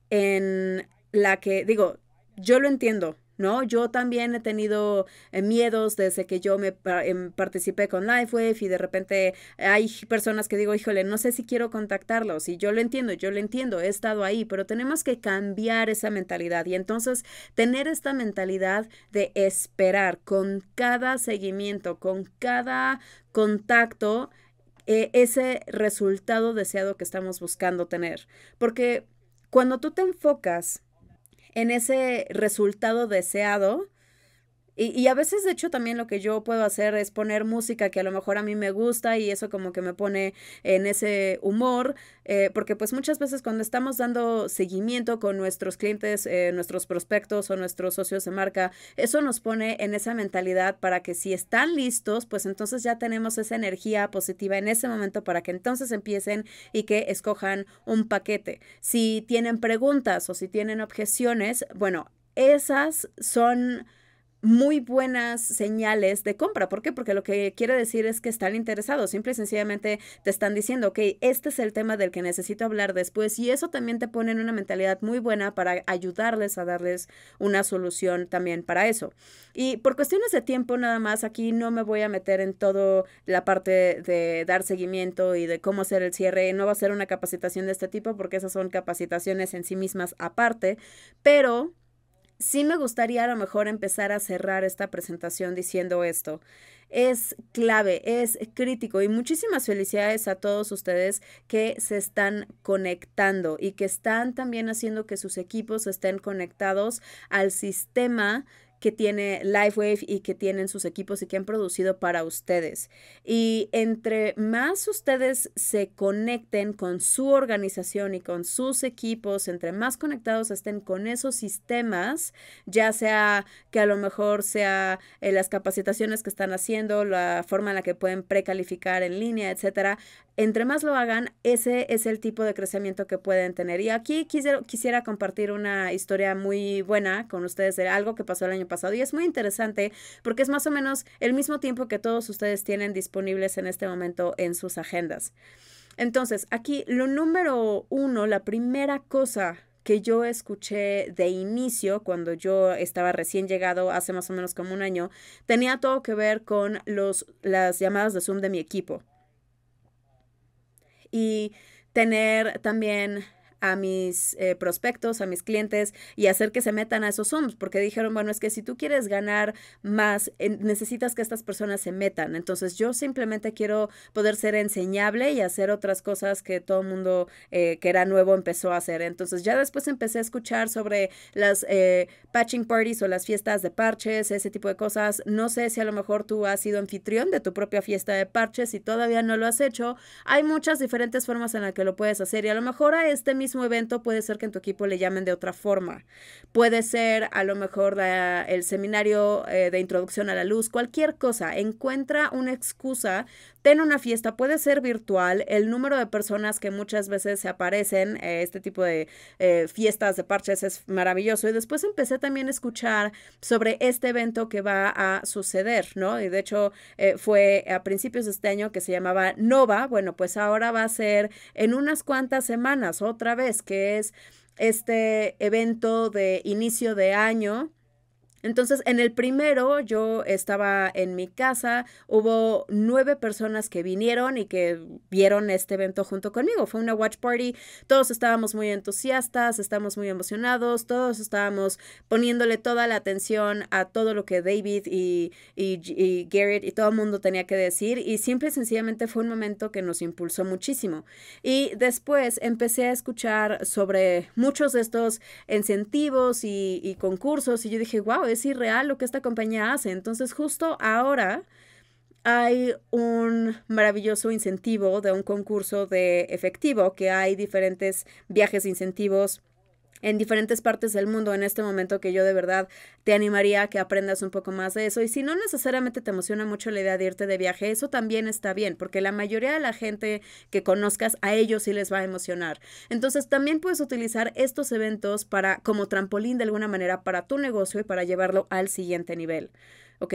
en la que, digo, yo lo entiendo, ¿no? Yo también he tenido eh, miedos desde que yo me em, participé con LifeWave y de repente hay personas que digo, híjole, no sé si quiero contactarlos y yo lo entiendo, yo lo entiendo, he estado ahí, pero tenemos que cambiar esa mentalidad y entonces tener esta mentalidad de esperar con cada seguimiento, con cada contacto, eh, ese resultado deseado que estamos buscando tener. Porque cuando tú te enfocas en ese resultado deseado y, y, a veces, de hecho, también lo que yo puedo hacer es poner música que a lo mejor a mí me gusta y eso como que me pone en ese humor, eh, porque pues muchas veces cuando estamos dando seguimiento con nuestros clientes, eh, nuestros prospectos o nuestros socios de marca, eso nos pone en esa mentalidad para que si están listos, pues entonces ya tenemos esa energía positiva en ese momento para que entonces empiecen y que escojan un paquete. Si tienen preguntas o si tienen objeciones, bueno, esas son muy buenas señales de compra. ¿Por qué? Porque lo que quiere decir es que están interesados. Simple y sencillamente te están diciendo, ok, este es el tema del que necesito hablar después. Y eso también te pone en una mentalidad muy buena para ayudarles a darles una solución también para eso. Y por cuestiones de tiempo nada más, aquí no me voy a meter en toda la parte de dar seguimiento y de cómo hacer el cierre. No va a ser una capacitación de este tipo porque esas son capacitaciones en sí mismas aparte. Pero sí me gustaría a lo mejor empezar a cerrar esta presentación diciendo esto. Es clave, es crítico y muchísimas felicidades a todos ustedes que se están conectando y que están también haciendo que sus equipos estén conectados al sistema que tiene LiveWave y que tienen sus equipos y que han producido para ustedes. Y entre más ustedes se conecten con su organización y con sus equipos, entre más conectados estén con esos sistemas, ya sea que a lo mejor sea eh, las capacitaciones que están haciendo, la forma en la que pueden precalificar en línea, etcétera, entre más lo hagan, ese es el tipo de crecimiento que pueden tener. Y aquí quisiera, quisiera compartir una historia muy buena con ustedes de algo que pasó el año pasado y es muy interesante porque es más o menos el mismo tiempo que todos ustedes tienen disponibles en este momento en sus agendas. Entonces, aquí lo número uno, la primera cosa que yo escuché de inicio cuando yo estaba recién llegado hace más o menos como un año, tenía todo que ver con los, las llamadas de Zoom de mi equipo y tener también a mis eh, prospectos, a mis clientes y hacer que se metan a esos Zooms, porque dijeron, bueno, es que si tú quieres ganar más, eh, necesitas que estas personas se metan. Entonces yo simplemente quiero poder ser enseñable y hacer otras cosas que todo el mundo eh, que era nuevo empezó a hacer. Entonces ya después empecé a escuchar sobre las patching parties o las fiestas de parches, ese tipo de cosas. No sé si a lo mejor tú has sido anfitrión de tu propia fiesta de parches y todavía no lo has hecho. Hay muchas diferentes formas en las que lo puedes hacer y a lo mejor a este mismo mismo evento puede ser que en tu equipo le llamen de otra forma. Puede ser a lo mejor el seminario eh, de introducción a la luz, cualquier cosa. Encuentra una excusa, ten una fiesta, puede ser virtual. El número de personas que muchas veces se aparecen, eh, este tipo de eh, fiestas de parches es maravilloso. Y después empecé también a escuchar sobre este evento que va a suceder, ¿no? Y de hecho fue a principios de este año que se llamaba Nova. Bueno, pues ahora va a ser en unas cuantas semanas otra vez, que es este evento de inicio de año entonces, en el primero yo estaba en mi casa, hubo nueve personas que vinieron y que vieron este evento junto conmigo. Fue una watch party, todos estábamos muy entusiastas, estábamos muy emocionados, todos estábamos poniéndole toda la atención a todo lo que David y, y, y Garrett y todo el mundo tenía que decir y simple y sencillamente fue un momento que nos impulsó muchísimo. Y después empecé a escuchar sobre muchos de estos incentivos y, y concursos y yo dije, wow, es irreal lo que esta compañía hace. Entonces justo ahora hay un maravilloso incentivo de un concurso de efectivo, que hay diferentes viajes incentivos en diferentes partes del mundo en este momento que yo de verdad te animaría a que aprendas un poco más de eso. Y si no necesariamente te emociona mucho la idea de irte de viaje, eso también está bien, porque la mayoría de la gente que conozcas a ellos sí les va a emocionar. Entonces también puedes utilizar estos eventos para como trampolín de alguna manera para tu negocio y para llevarlo al siguiente nivel. ¿Ok?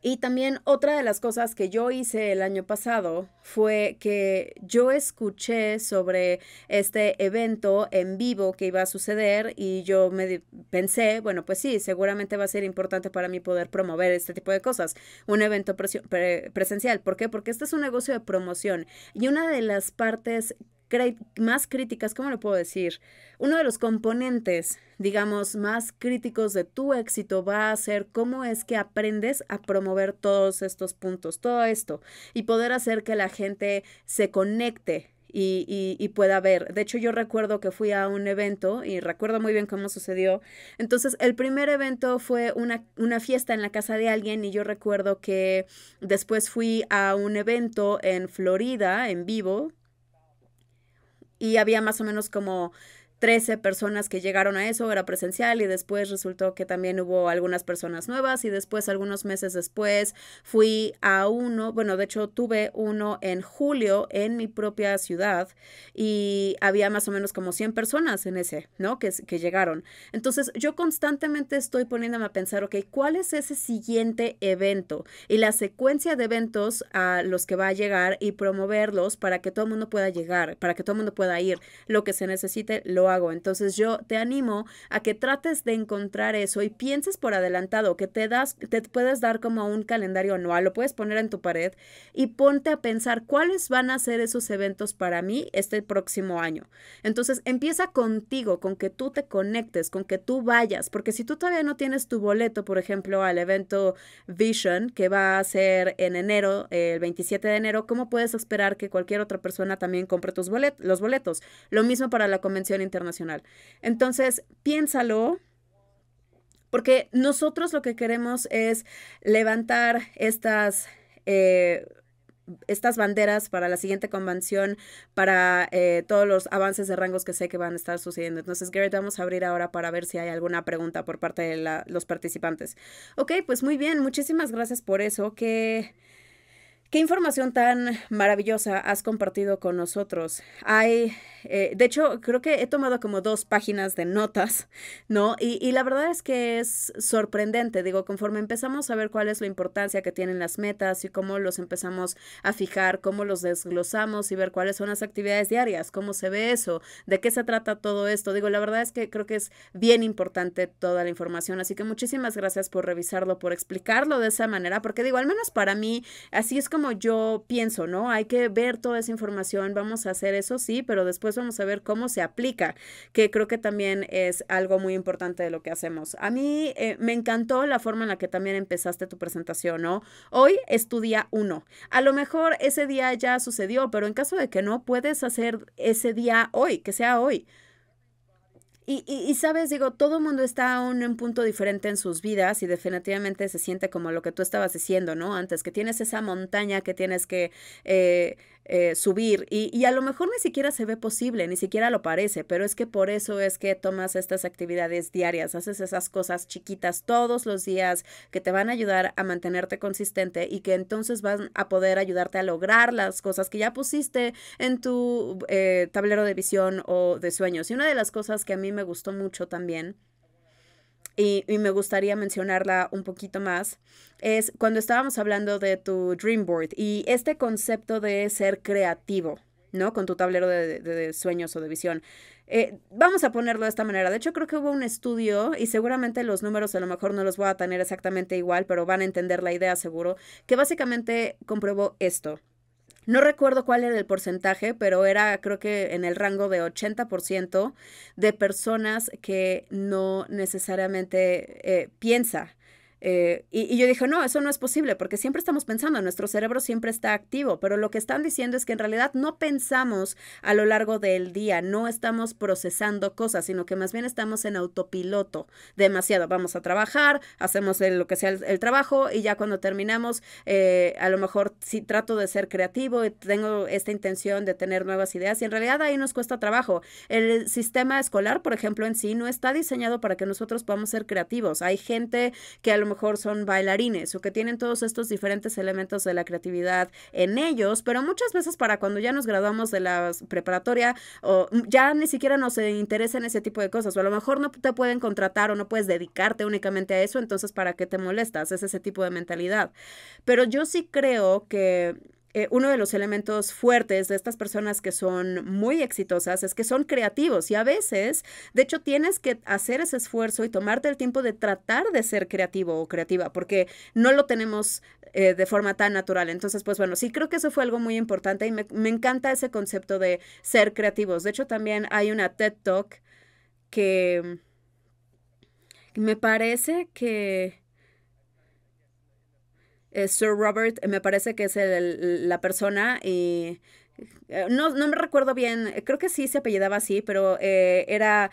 Y también otra de las cosas que yo hice el año pasado fue que yo escuché sobre este evento en vivo que iba a suceder y yo me pensé, bueno, pues sí, seguramente va a ser importante para mí poder promover este tipo de cosas, un evento presencial. ¿Por qué? Porque este es un negocio de promoción y una de las partes más críticas, ¿cómo lo puedo decir? Uno de los componentes, digamos, más críticos de tu éxito va a ser cómo es que aprendes a promover todos estos puntos, todo esto, y poder hacer que la gente se conecte y, pueda ver. De hecho, yo recuerdo que fui a un evento y recuerdo muy bien cómo sucedió. Entonces, el primer evento fue una, una fiesta en la casa de alguien y yo recuerdo que después fui a un evento en Florida, en vivo, y había más o menos como 13 personas que llegaron a eso, era presencial y después resultó que también hubo algunas personas nuevas y después, algunos meses después, fui a uno, bueno, de hecho tuve uno en julio en mi propia ciudad y había más o menos como 100 personas en ese, ¿no? Que, que llegaron. Entonces yo constantemente estoy poniéndome a pensar, ok, ¿cuál es ese siguiente evento? Y la secuencia de eventos a los que va a llegar y promoverlos para que todo el mundo pueda llegar, para que todo el mundo pueda ir, lo que se necesite, lo hago. Entonces yo te animo a que trates de encontrar eso y pienses por adelantado, que te das, te puedes dar como un calendario anual, lo puedes poner en tu pared y ponte a pensar cuáles van a ser esos eventos para mí este próximo año. Entonces empieza contigo, con que tú te conectes, con que tú vayas, porque si tú todavía no tienes tu boleto, por ejemplo, al evento Vision, que va a ser en enero, el 27 de enero, ¿cómo puedes esperar que cualquier otra persona también compre tus los boletos? Lo mismo para la convención internacional internacional. Entonces, piénsalo, porque nosotros lo que queremos es levantar estas... Eh, estas banderas para la siguiente convención, para eh, todos los avances de rangos que sé que van a estar sucediendo. Entonces, Garrett, vamos a abrir ahora para ver si hay alguna pregunta por parte de los participantes. Ok, pues muy bien, muchísimas gracias por eso. Que Qué información tan maravillosa has compartido con nosotros. Hay, eh, de hecho, creo que he tomado como dos páginas de notas, ¿no? Y, y, la verdad es que es sorprendente, digo, conforme empezamos a ver cuál es la importancia que tienen las metas y cómo los empezamos a fijar, cómo los desglosamos y ver cuáles son las actividades diarias, cómo se ve eso, de qué se trata todo esto. Digo, la verdad es que creo que es bien importante toda la información, así que muchísimas gracias por revisarlo, por explicarlo de esa manera, porque digo, al menos para mí, así es como como yo pienso, ¿no? Hay que ver toda esa información, vamos a hacer eso, sí, pero después vamos a ver cómo se aplica, que creo que también es algo muy importante de lo que hacemos. A mí eh, me encantó la forma en la que también empezaste tu presentación, ¿no? Hoy estudia uno. A lo mejor ese día ya sucedió, pero en caso de que no, puedes hacer ese día hoy, que sea hoy. Y, y, sabes, digo, todo el mundo está aún en un punto diferente en sus vidas y definitivamente se siente como lo que tú estabas diciendo, ¿no? Antes, que tienes esa montaña que tienes que eh, eh, subir y, y, a lo mejor ni siquiera se ve posible, ni siquiera lo parece, pero es que por eso es que tomas estas actividades diarias, haces esas cosas chiquitas todos los días que te van a ayudar a mantenerte consistente y que entonces van a poder ayudarte a lograr las cosas que ya pusiste en tu eh, tablero de visión o de sueños. Y una de las cosas que a mí me gustó mucho también y, me gustaría mencionarla un poquito más, es cuando estábamos hablando de tu Dream Board y este concepto de ser creativo, ¿no? Con tu tablero de, sueños o de visión. Eh, vamos a ponerlo de esta manera. De hecho, creo que hubo un estudio y seguramente los números a lo mejor no los voy a tener exactamente igual, pero van a entender la idea seguro, que básicamente comprobó esto no recuerdo cuál era el porcentaje, pero era creo que en el rango de 80% de personas que no necesariamente eh, piensa eh, y, yo dije, no, eso no es posible, porque siempre estamos pensando, nuestro cerebro siempre está activo, pero lo que están diciendo es que en realidad no pensamos a lo largo del día, no estamos procesando cosas, sino que más bien estamos en autopiloto demasiado. Vamos a trabajar, hacemos lo que sea el, trabajo y ya cuando terminamos, eh, a lo mejor si trato de ser creativo y tengo esta intención de tener nuevas ideas y en realidad ahí nos cuesta trabajo. El sistema escolar, por ejemplo, en sí no está diseñado para que nosotros podamos ser creativos. Hay gente que a mejor son bailarines o que tienen todos estos diferentes elementos de la creatividad en ellos, pero muchas veces para cuando ya nos graduamos de la preparatoria o ya ni siquiera nos interesa en ese tipo de cosas, o a lo mejor no te pueden contratar o no puedes dedicarte únicamente a eso, entonces ¿para qué te molestas? Es ese tipo de mentalidad. Pero yo sí creo que eh, uno de los elementos fuertes de estas personas que son muy exitosas es que son creativos y a veces, de hecho, tienes que hacer ese esfuerzo y tomarte el tiempo de tratar de ser creativo o creativa, porque no lo tenemos eh, de forma tan natural. Entonces, pues bueno, sí creo que eso fue algo muy importante y me, me encanta ese concepto de ser creativos. De hecho, también hay una TED Talk que me parece que eh, Sir Robert eh, me parece que es la persona y eh, no, no me recuerdo bien, eh, creo que sí se apellidaba así, pero eh, era,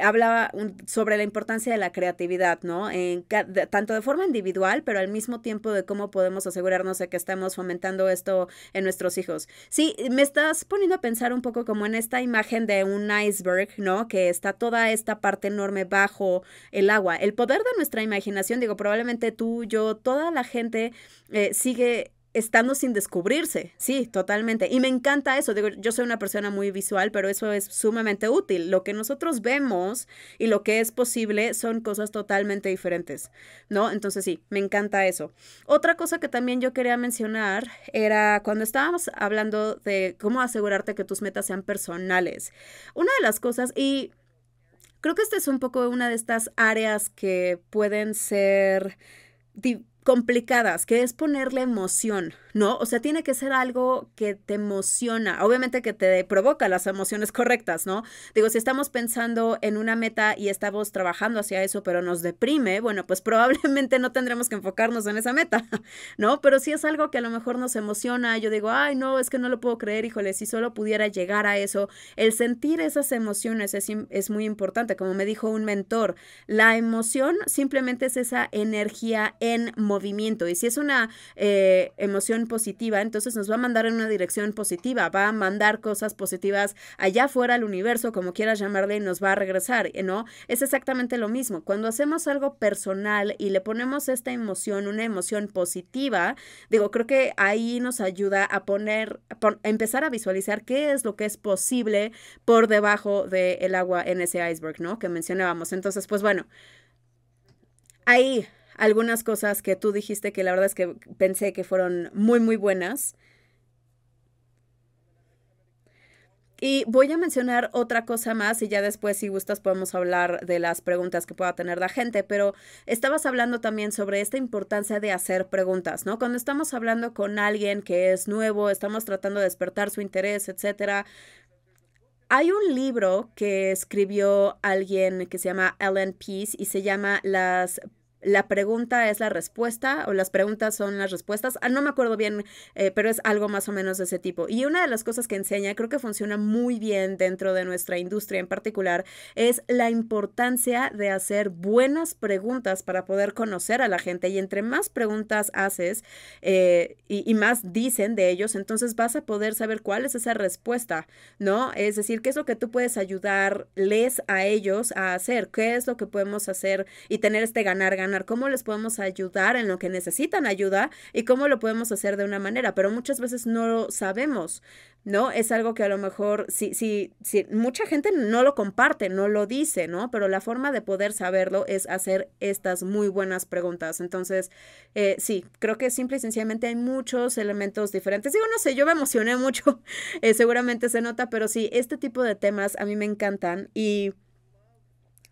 hablaba sobre la importancia de la creatividad, ¿no? En, tanto de forma individual, pero al mismo tiempo de cómo podemos asegurarnos de que estamos fomentando esto en nuestros hijos. Sí, me estás poniendo a pensar un poco como en esta imagen de un iceberg, ¿no? Que está toda esta parte enorme bajo el agua. El poder de nuestra imaginación, digo, probablemente tú, yo, toda la gente sigue estando sin descubrirse. Sí, totalmente. Y me encanta eso. Digo, yo soy una persona muy visual, pero eso es sumamente útil. Lo que nosotros vemos y lo que es posible son cosas totalmente diferentes, ¿no? Entonces sí, me encanta eso. Otra cosa que también yo quería mencionar era cuando estábamos hablando de cómo asegurarte que tus metas sean personales. Una de las cosas y creo que esta es un poco una de estas áreas que pueden ser complicadas, que es ponerle emoción, ¿no? O sea, tiene que ser algo que te emociona, obviamente que te provoca las emociones correctas, ¿no? Digo, si estamos pensando en una meta y estamos trabajando hacia eso, pero nos deprime, bueno, pues probablemente no tendremos que enfocarnos en esa meta, ¿no? Pero si es algo que a lo mejor nos emociona, yo digo, ay, no, es que no lo puedo creer, híjole, si solo pudiera llegar a eso, el sentir esas emociones es, es muy importante, como me dijo un mentor, la emoción simplemente es esa energía en movimiento movimiento. Y si es una eh, emoción positiva, entonces nos va a mandar en una dirección positiva, va a mandar cosas positivas allá afuera al universo, como quieras llamarle, y nos va a regresar, ¿no? Es exactamente lo mismo. Cuando hacemos algo personal y le ponemos esta emoción, una emoción positiva, digo, creo que ahí nos ayuda a poner, a empezar a visualizar qué es lo que es posible por debajo del agua en ese iceberg, ¿no? Que mencionábamos. Entonces, pues bueno, ahí algunas cosas que tú dijiste que la verdad es que pensé que fueron muy, muy buenas. Y voy a mencionar otra cosa más y ya después, si gustas, podemos hablar de las preguntas que pueda tener la gente, pero estabas hablando también sobre esta importancia de hacer preguntas, ¿no? Cuando estamos hablando con alguien que es nuevo, estamos tratando de despertar su interés, etcétera. Hay un libro que escribió alguien que se llama Ellen Peace y se llama Las la pregunta es la respuesta o las preguntas son las respuestas. Ah, no me acuerdo bien, eh, pero es algo más o menos de ese tipo. Y una de las cosas que enseña, creo que funciona muy bien dentro de nuestra industria en particular, es la importancia de hacer buenas preguntas para poder conocer a la gente. Y entre más preguntas haces eh, y, y, más dicen de ellos, entonces vas a poder saber cuál es esa respuesta, ¿no? Es decir, qué es lo que tú puedes ayudarles a ellos a hacer, qué es lo que podemos hacer y tener este ganar-ganar cómo les podemos ayudar en lo que necesitan ayuda y cómo lo podemos hacer de una manera, pero muchas veces no lo sabemos, ¿no? Es algo que a lo mejor, si, si, si mucha gente no lo comparte, no lo dice, ¿no? Pero la forma de poder saberlo es hacer estas muy buenas preguntas. Entonces, eh, sí, creo que simple y sencillamente hay muchos elementos diferentes. Digo, no sé, yo me emocioné mucho, eh, seguramente se nota, pero sí, este tipo de temas a mí me encantan y...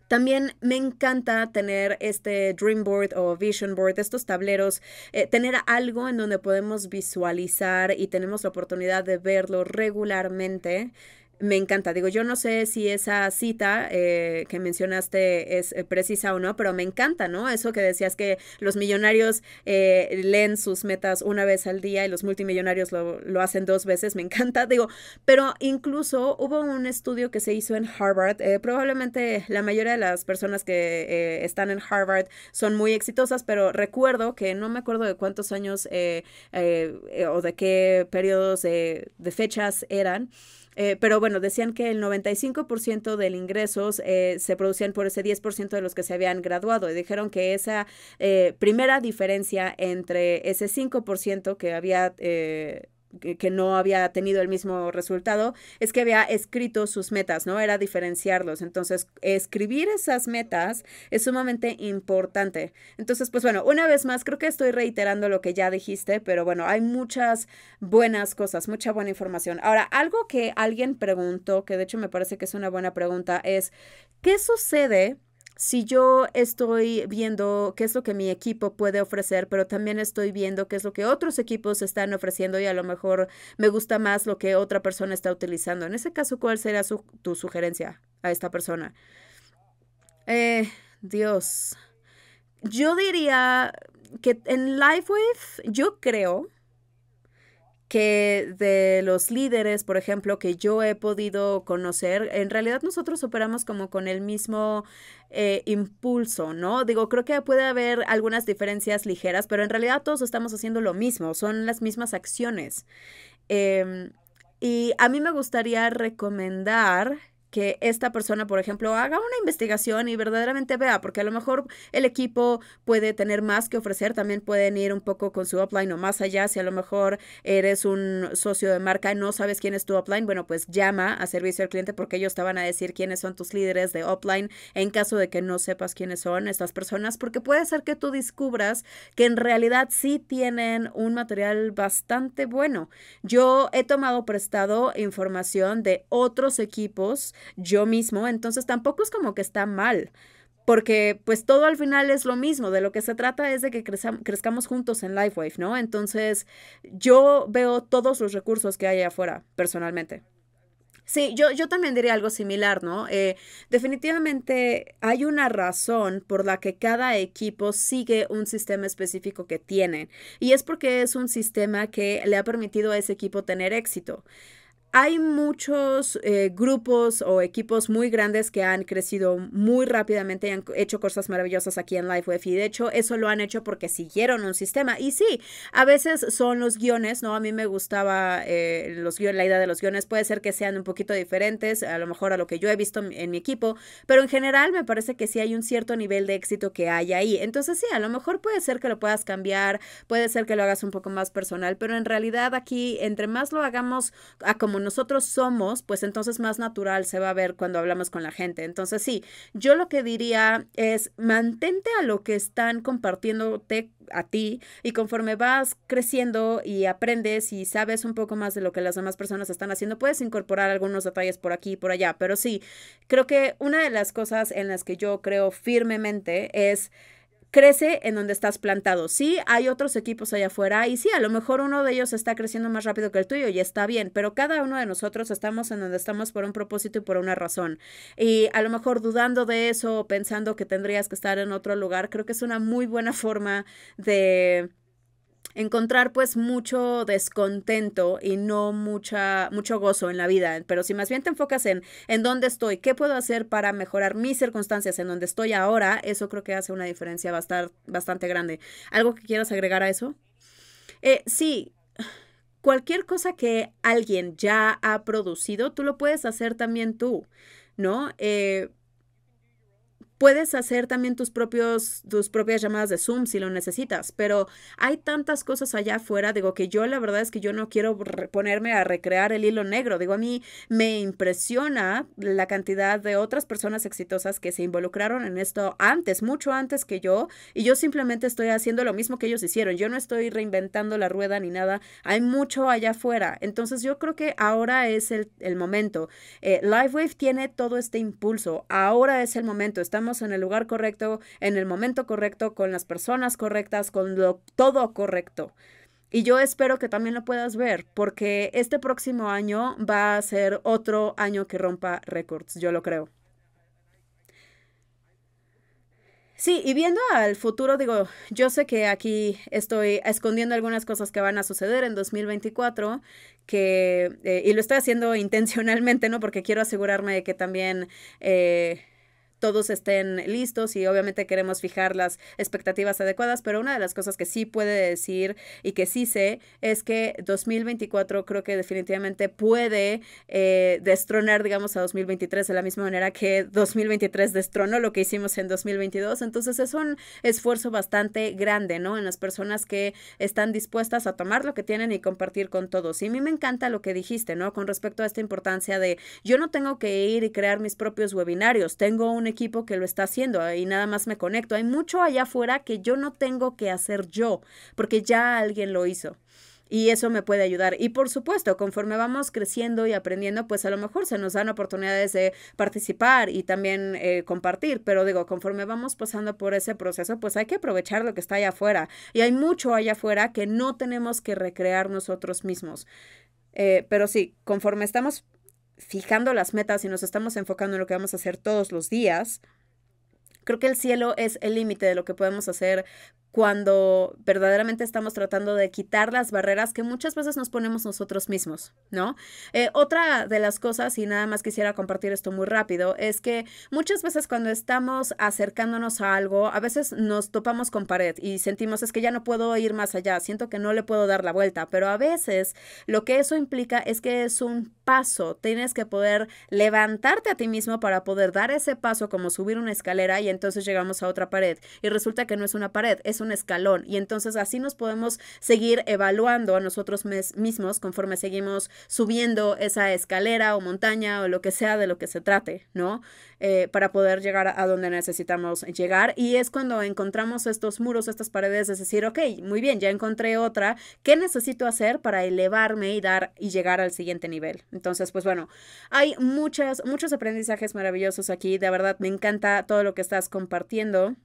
También me encanta tener este Dream Board o Vision Board, estos tableros, eh, tener algo en donde podemos visualizar y tenemos la oportunidad de verlo regularmente me encanta. Digo, yo no sé si esa cita eh, que mencionaste es eh, precisa o no, pero me encanta, ¿no? Eso que decías que los millonarios eh, leen sus metas una vez al día y los multimillonarios lo, lo, hacen dos veces, me encanta. Digo, pero incluso hubo un estudio que se hizo en Harvard. probablemente la mayoría de las personas que están en Harvard son muy exitosas, pero recuerdo que no me acuerdo de cuántos años o de qué periodos de fechas eran eh, pero bueno, decían que el 95% del ingresos eh, se producían por ese 10% de los que se habían graduado y dijeron que esa eh, primera diferencia entre ese 5% que había que, no había tenido el mismo resultado, es que había escrito sus metas, ¿no? Era diferenciarlos. Entonces, escribir esas metas es sumamente importante. Entonces, pues bueno, una vez más, creo que estoy reiterando lo que ya dijiste, pero bueno, hay muchas buenas cosas, mucha buena información. Ahora, algo que alguien preguntó, que de hecho me parece que es una buena pregunta, es, ¿qué sucede? si yo estoy viendo qué es lo que mi equipo puede ofrecer, pero también estoy viendo qué es lo que otros equipos están ofreciendo y a lo mejor me gusta más lo que otra persona está utilizando. En ese caso, ¿cuál será tu sugerencia a esta persona? Eh, Dios. Yo diría que en LifeWave yo creo que de los líderes, por ejemplo, que yo he podido conocer, en realidad nosotros operamos como con el mismo eh, impulso, ¿no? Digo, creo que puede haber algunas diferencias ligeras, pero en realidad todos estamos haciendo lo mismo, son las mismas acciones. Em, y a mí me gustaría recomendar que esta persona, por ejemplo, haga una investigación y verdaderamente vea, porque a lo mejor el equipo puede tener más que ofrecer, también pueden ir un poco con su upline o más allá, si a lo mejor eres un socio de marca y no sabes quién es tu upline, bueno, pues llama a servicio al cliente porque ellos te van a decir quiénes son tus líderes de upline en caso de que no sepas quiénes son estas personas, porque puede ser que tú descubras que en realidad sí tienen un material bastante bueno. Yo he tomado prestado información de otros equipos yo mismo, entonces tampoco es como que está mal, porque pues todo al final es lo mismo, de lo que se trata es de que crezcamos juntos en LifeWave, ¿no? Entonces yo veo todos los recursos que hay afuera, personalmente. Sí, yo, yo también diría algo similar, ¿no? Eh, definitivamente hay una razón por la que cada equipo sigue un sistema específico que tienen y es porque es un sistema que le ha permitido a ese equipo tener éxito. Hay muchos eh, grupos o equipos muy grandes que han crecido muy rápidamente y han hecho cosas maravillosas aquí en LifeWeb. Y de hecho, eso lo han hecho porque siguieron un sistema. Y sí, a veces son los guiones, ¿no? A mí me gustaba eh, los guiones, la idea de los guiones. Puede ser que sean un poquito diferentes, a lo mejor a lo que yo he visto en, mi equipo, pero en general me parece que sí hay un cierto nivel de éxito que hay ahí. Entonces, sí, a lo mejor puede ser que lo puedas cambiar, puede ser que lo hagas un poco más personal, pero en realidad aquí, entre más lo hagamos a comunidad, nosotros somos, pues entonces más natural se va a ver cuando hablamos con la gente. Entonces sí, yo lo que diría es mantente a lo que están compartiéndote a ti y conforme vas creciendo y aprendes y sabes un poco más de lo que las demás personas están haciendo, puedes incorporar algunos detalles por aquí y por allá. Pero sí, creo que una de las cosas en las que yo creo firmemente es crece en donde estás plantado. Sí, hay otros equipos allá afuera y sí, a lo mejor uno de ellos está creciendo más rápido que el tuyo y está bien, pero cada uno de nosotros estamos en donde estamos por un propósito y por una razón. Y a lo mejor dudando de eso o pensando que tendrías que estar en otro lugar, creo que es una muy buena forma de encontrar pues mucho descontento y no mucha, mucho gozo en la vida. Pero si más bien te enfocas en, en dónde estoy, qué puedo hacer para mejorar mis circunstancias en donde estoy ahora, eso creo que hace una diferencia bastante, bastante grande. ¿Algo que quieras agregar a eso? Eh, sí, cualquier cosa que alguien ya ha producido, tú lo puedes hacer también tú, ¿no? Eh, Puedes hacer también tus, propios, tus propias llamadas de Zoom si lo necesitas, pero hay tantas cosas allá afuera, digo que yo la verdad es que yo no quiero ponerme a recrear el hilo negro, digo a mí me impresiona la cantidad de otras personas exitosas que se involucraron en esto antes, mucho antes que yo, y yo simplemente estoy haciendo lo mismo que ellos hicieron, yo no estoy reinventando la rueda ni nada, hay mucho allá afuera, entonces yo creo que ahora es el, el momento. Eh, LiveWave tiene todo este impulso, ahora es el momento, estamos en el lugar correcto, en el momento correcto, con las personas correctas, con lo, todo correcto. Y yo espero que también lo puedas ver, porque este próximo año va a ser otro año que rompa récords, yo lo creo. Sí, y viendo al futuro, digo, yo sé que aquí estoy escondiendo algunas cosas que van a suceder en 2024, que, eh, y lo estoy haciendo intencionalmente, ¿no? Porque quiero asegurarme de que también... Eh, todos estén listos y obviamente queremos fijar las expectativas adecuadas, pero una de las cosas que sí puede decir y que sí sé es que 2024 creo que definitivamente puede eh, destronar, digamos, a 2023 de la misma manera que 2023 destronó lo que hicimos en 2022. Entonces es un esfuerzo bastante grande, ¿no? En las personas que están dispuestas a tomar lo que tienen y compartir con todos. Y a mí me encanta lo que dijiste, ¿no? Con respecto a esta importancia de yo no tengo que ir y crear mis propios webinarios, tengo un equipo que lo está haciendo eh, y nada más me conecto. Hay mucho allá afuera que yo no tengo que hacer yo, porque ya alguien lo hizo. Y eso me puede ayudar. Y por supuesto, conforme vamos creciendo y aprendiendo, pues a lo mejor se nos dan oportunidades de participar y también eh, compartir. Pero digo, conforme vamos pasando por ese proceso, pues hay que aprovechar lo que está allá afuera. Y hay mucho allá afuera que no tenemos que recrear nosotros mismos. Eh, pero sí, conforme estamos fijando las metas y nos estamos enfocando en lo que vamos a hacer todos los días, creo que el cielo es el límite de lo que podemos hacer cuando verdaderamente estamos tratando de quitar las barreras que muchas veces nos ponemos nosotros mismos, ¿no? Eh, otra de las cosas, y nada más quisiera compartir esto muy rápido, es que muchas veces cuando estamos acercándonos a algo, a veces nos topamos con pared y sentimos es que ya no puedo ir más allá, siento que no le puedo dar la vuelta, pero a veces lo que eso implica es que es un paso, tienes que poder levantarte a ti mismo para poder dar ese paso como subir una escalera y entonces llegamos a otra pared y resulta que no es una pared, es un escalón y entonces así nos podemos seguir evaluando a nosotros mismos conforme seguimos subiendo esa escalera o montaña o lo que sea de lo que se trate, ¿no? Eh, para poder llegar a donde necesitamos llegar y es cuando encontramos estos muros, estas paredes, es decir, ok, muy bien, ya encontré otra, ¿qué necesito hacer para elevarme y dar y llegar al siguiente nivel? Entonces, pues bueno, hay muchas, muchos aprendizajes maravillosos aquí, de verdad me encanta todo lo que estás compartiendo.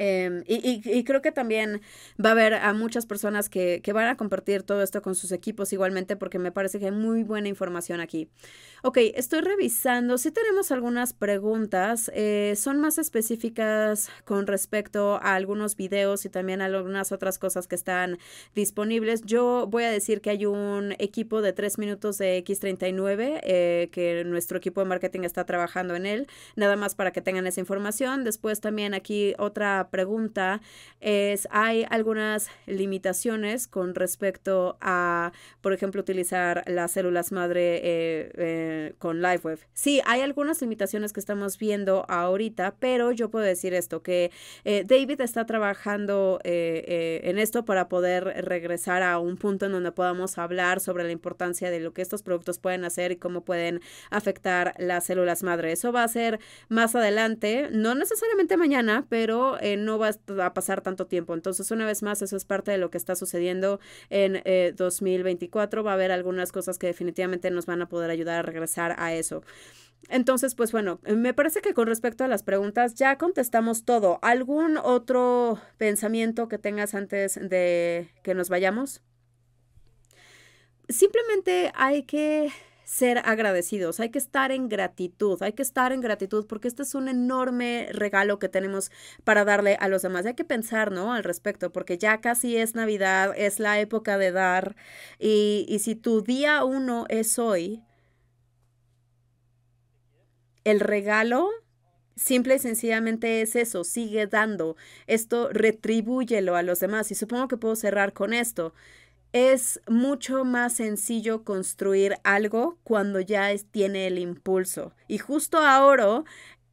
Em, y, creo que también va a haber a muchas personas que, van a compartir todo esto con sus equipos igualmente porque me parece que hay muy buena información aquí. Ok, estoy revisando. Si tenemos algunas preguntas, eh, son más específicas con respecto a algunos videos y también algunas otras cosas que están disponibles. Yo voy a decir que hay un equipo de tres minutos de X39 eh, que nuestro equipo de marketing está trabajando en él, nada más para que tengan esa información. Después también aquí otra pregunta es, ¿hay algunas limitaciones con respecto a, por ejemplo, utilizar las células madre eh, eh, con LiveWeb? Sí, hay algunas limitaciones que estamos viendo ahorita, pero yo puedo decir esto, que eh, David está trabajando en esto para poder regresar a un punto en donde podamos hablar sobre la importancia de lo que estos productos pueden hacer y cómo pueden afectar las células madre. Eso va a ser más adelante, no necesariamente mañana, pero en no va a pasar tanto tiempo. Entonces, una vez más, eso es parte de lo que está sucediendo en 2024. Eh, va a haber algunas cosas que definitivamente nos van a poder ayudar a regresar a eso. Entonces, pues bueno, me parece que con respecto a las preguntas ya contestamos todo. ¿Algún otro pensamiento que tengas antes de que nos vayamos? Simplemente hay que ser agradecidos, hay que estar en gratitud, hay que estar en gratitud porque este es un enorme regalo que tenemos para darle a los demás. hay que pensar, ¿no? Al respecto, porque ya casi es Navidad, es la época de dar y, y si tu día uno es hoy, el regalo simple y sencillamente es eso, sigue dando. Esto retribúyelo a los demás. Y supongo que puedo cerrar con esto es mucho más sencillo construir algo cuando ya tiene el impulso. Y justo ahora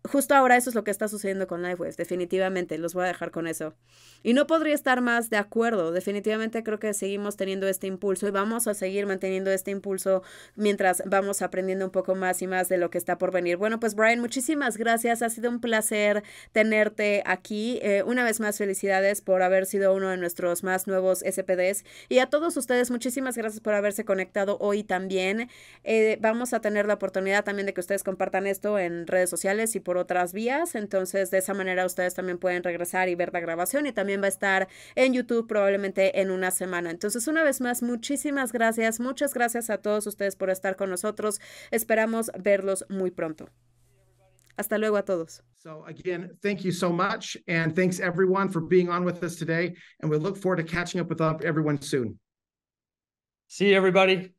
justo ahora eso es lo que está sucediendo con LiveWave, definitivamente, los voy a dejar con eso. Y no podría estar más de acuerdo, definitivamente creo que seguimos teniendo este impulso y vamos a seguir manteniendo este impulso mientras vamos aprendiendo un poco más y más de lo que está por venir. Bueno, pues Brian, muchísimas gracias, ha sido un placer tenerte aquí. Eh, una vez más, felicidades por haber sido uno de nuestros más nuevos SPDs y a todos ustedes, muchísimas gracias por haberse conectado hoy también. Eh, vamos a tener la oportunidad también de que ustedes compartan esto en redes sociales y por otras vías. Entonces, de esa manera ustedes también pueden regresar y ver la grabación y también va a estar en YouTube probablemente en una semana. Entonces, una vez más, muchísimas gracias. Muchas gracias a todos ustedes por estar con nosotros. Esperamos verlos muy pronto. Hasta luego a todos. So again, thank you so much and thanks everyone for being on with us today and we look forward to catching up with everyone soon. See everybody.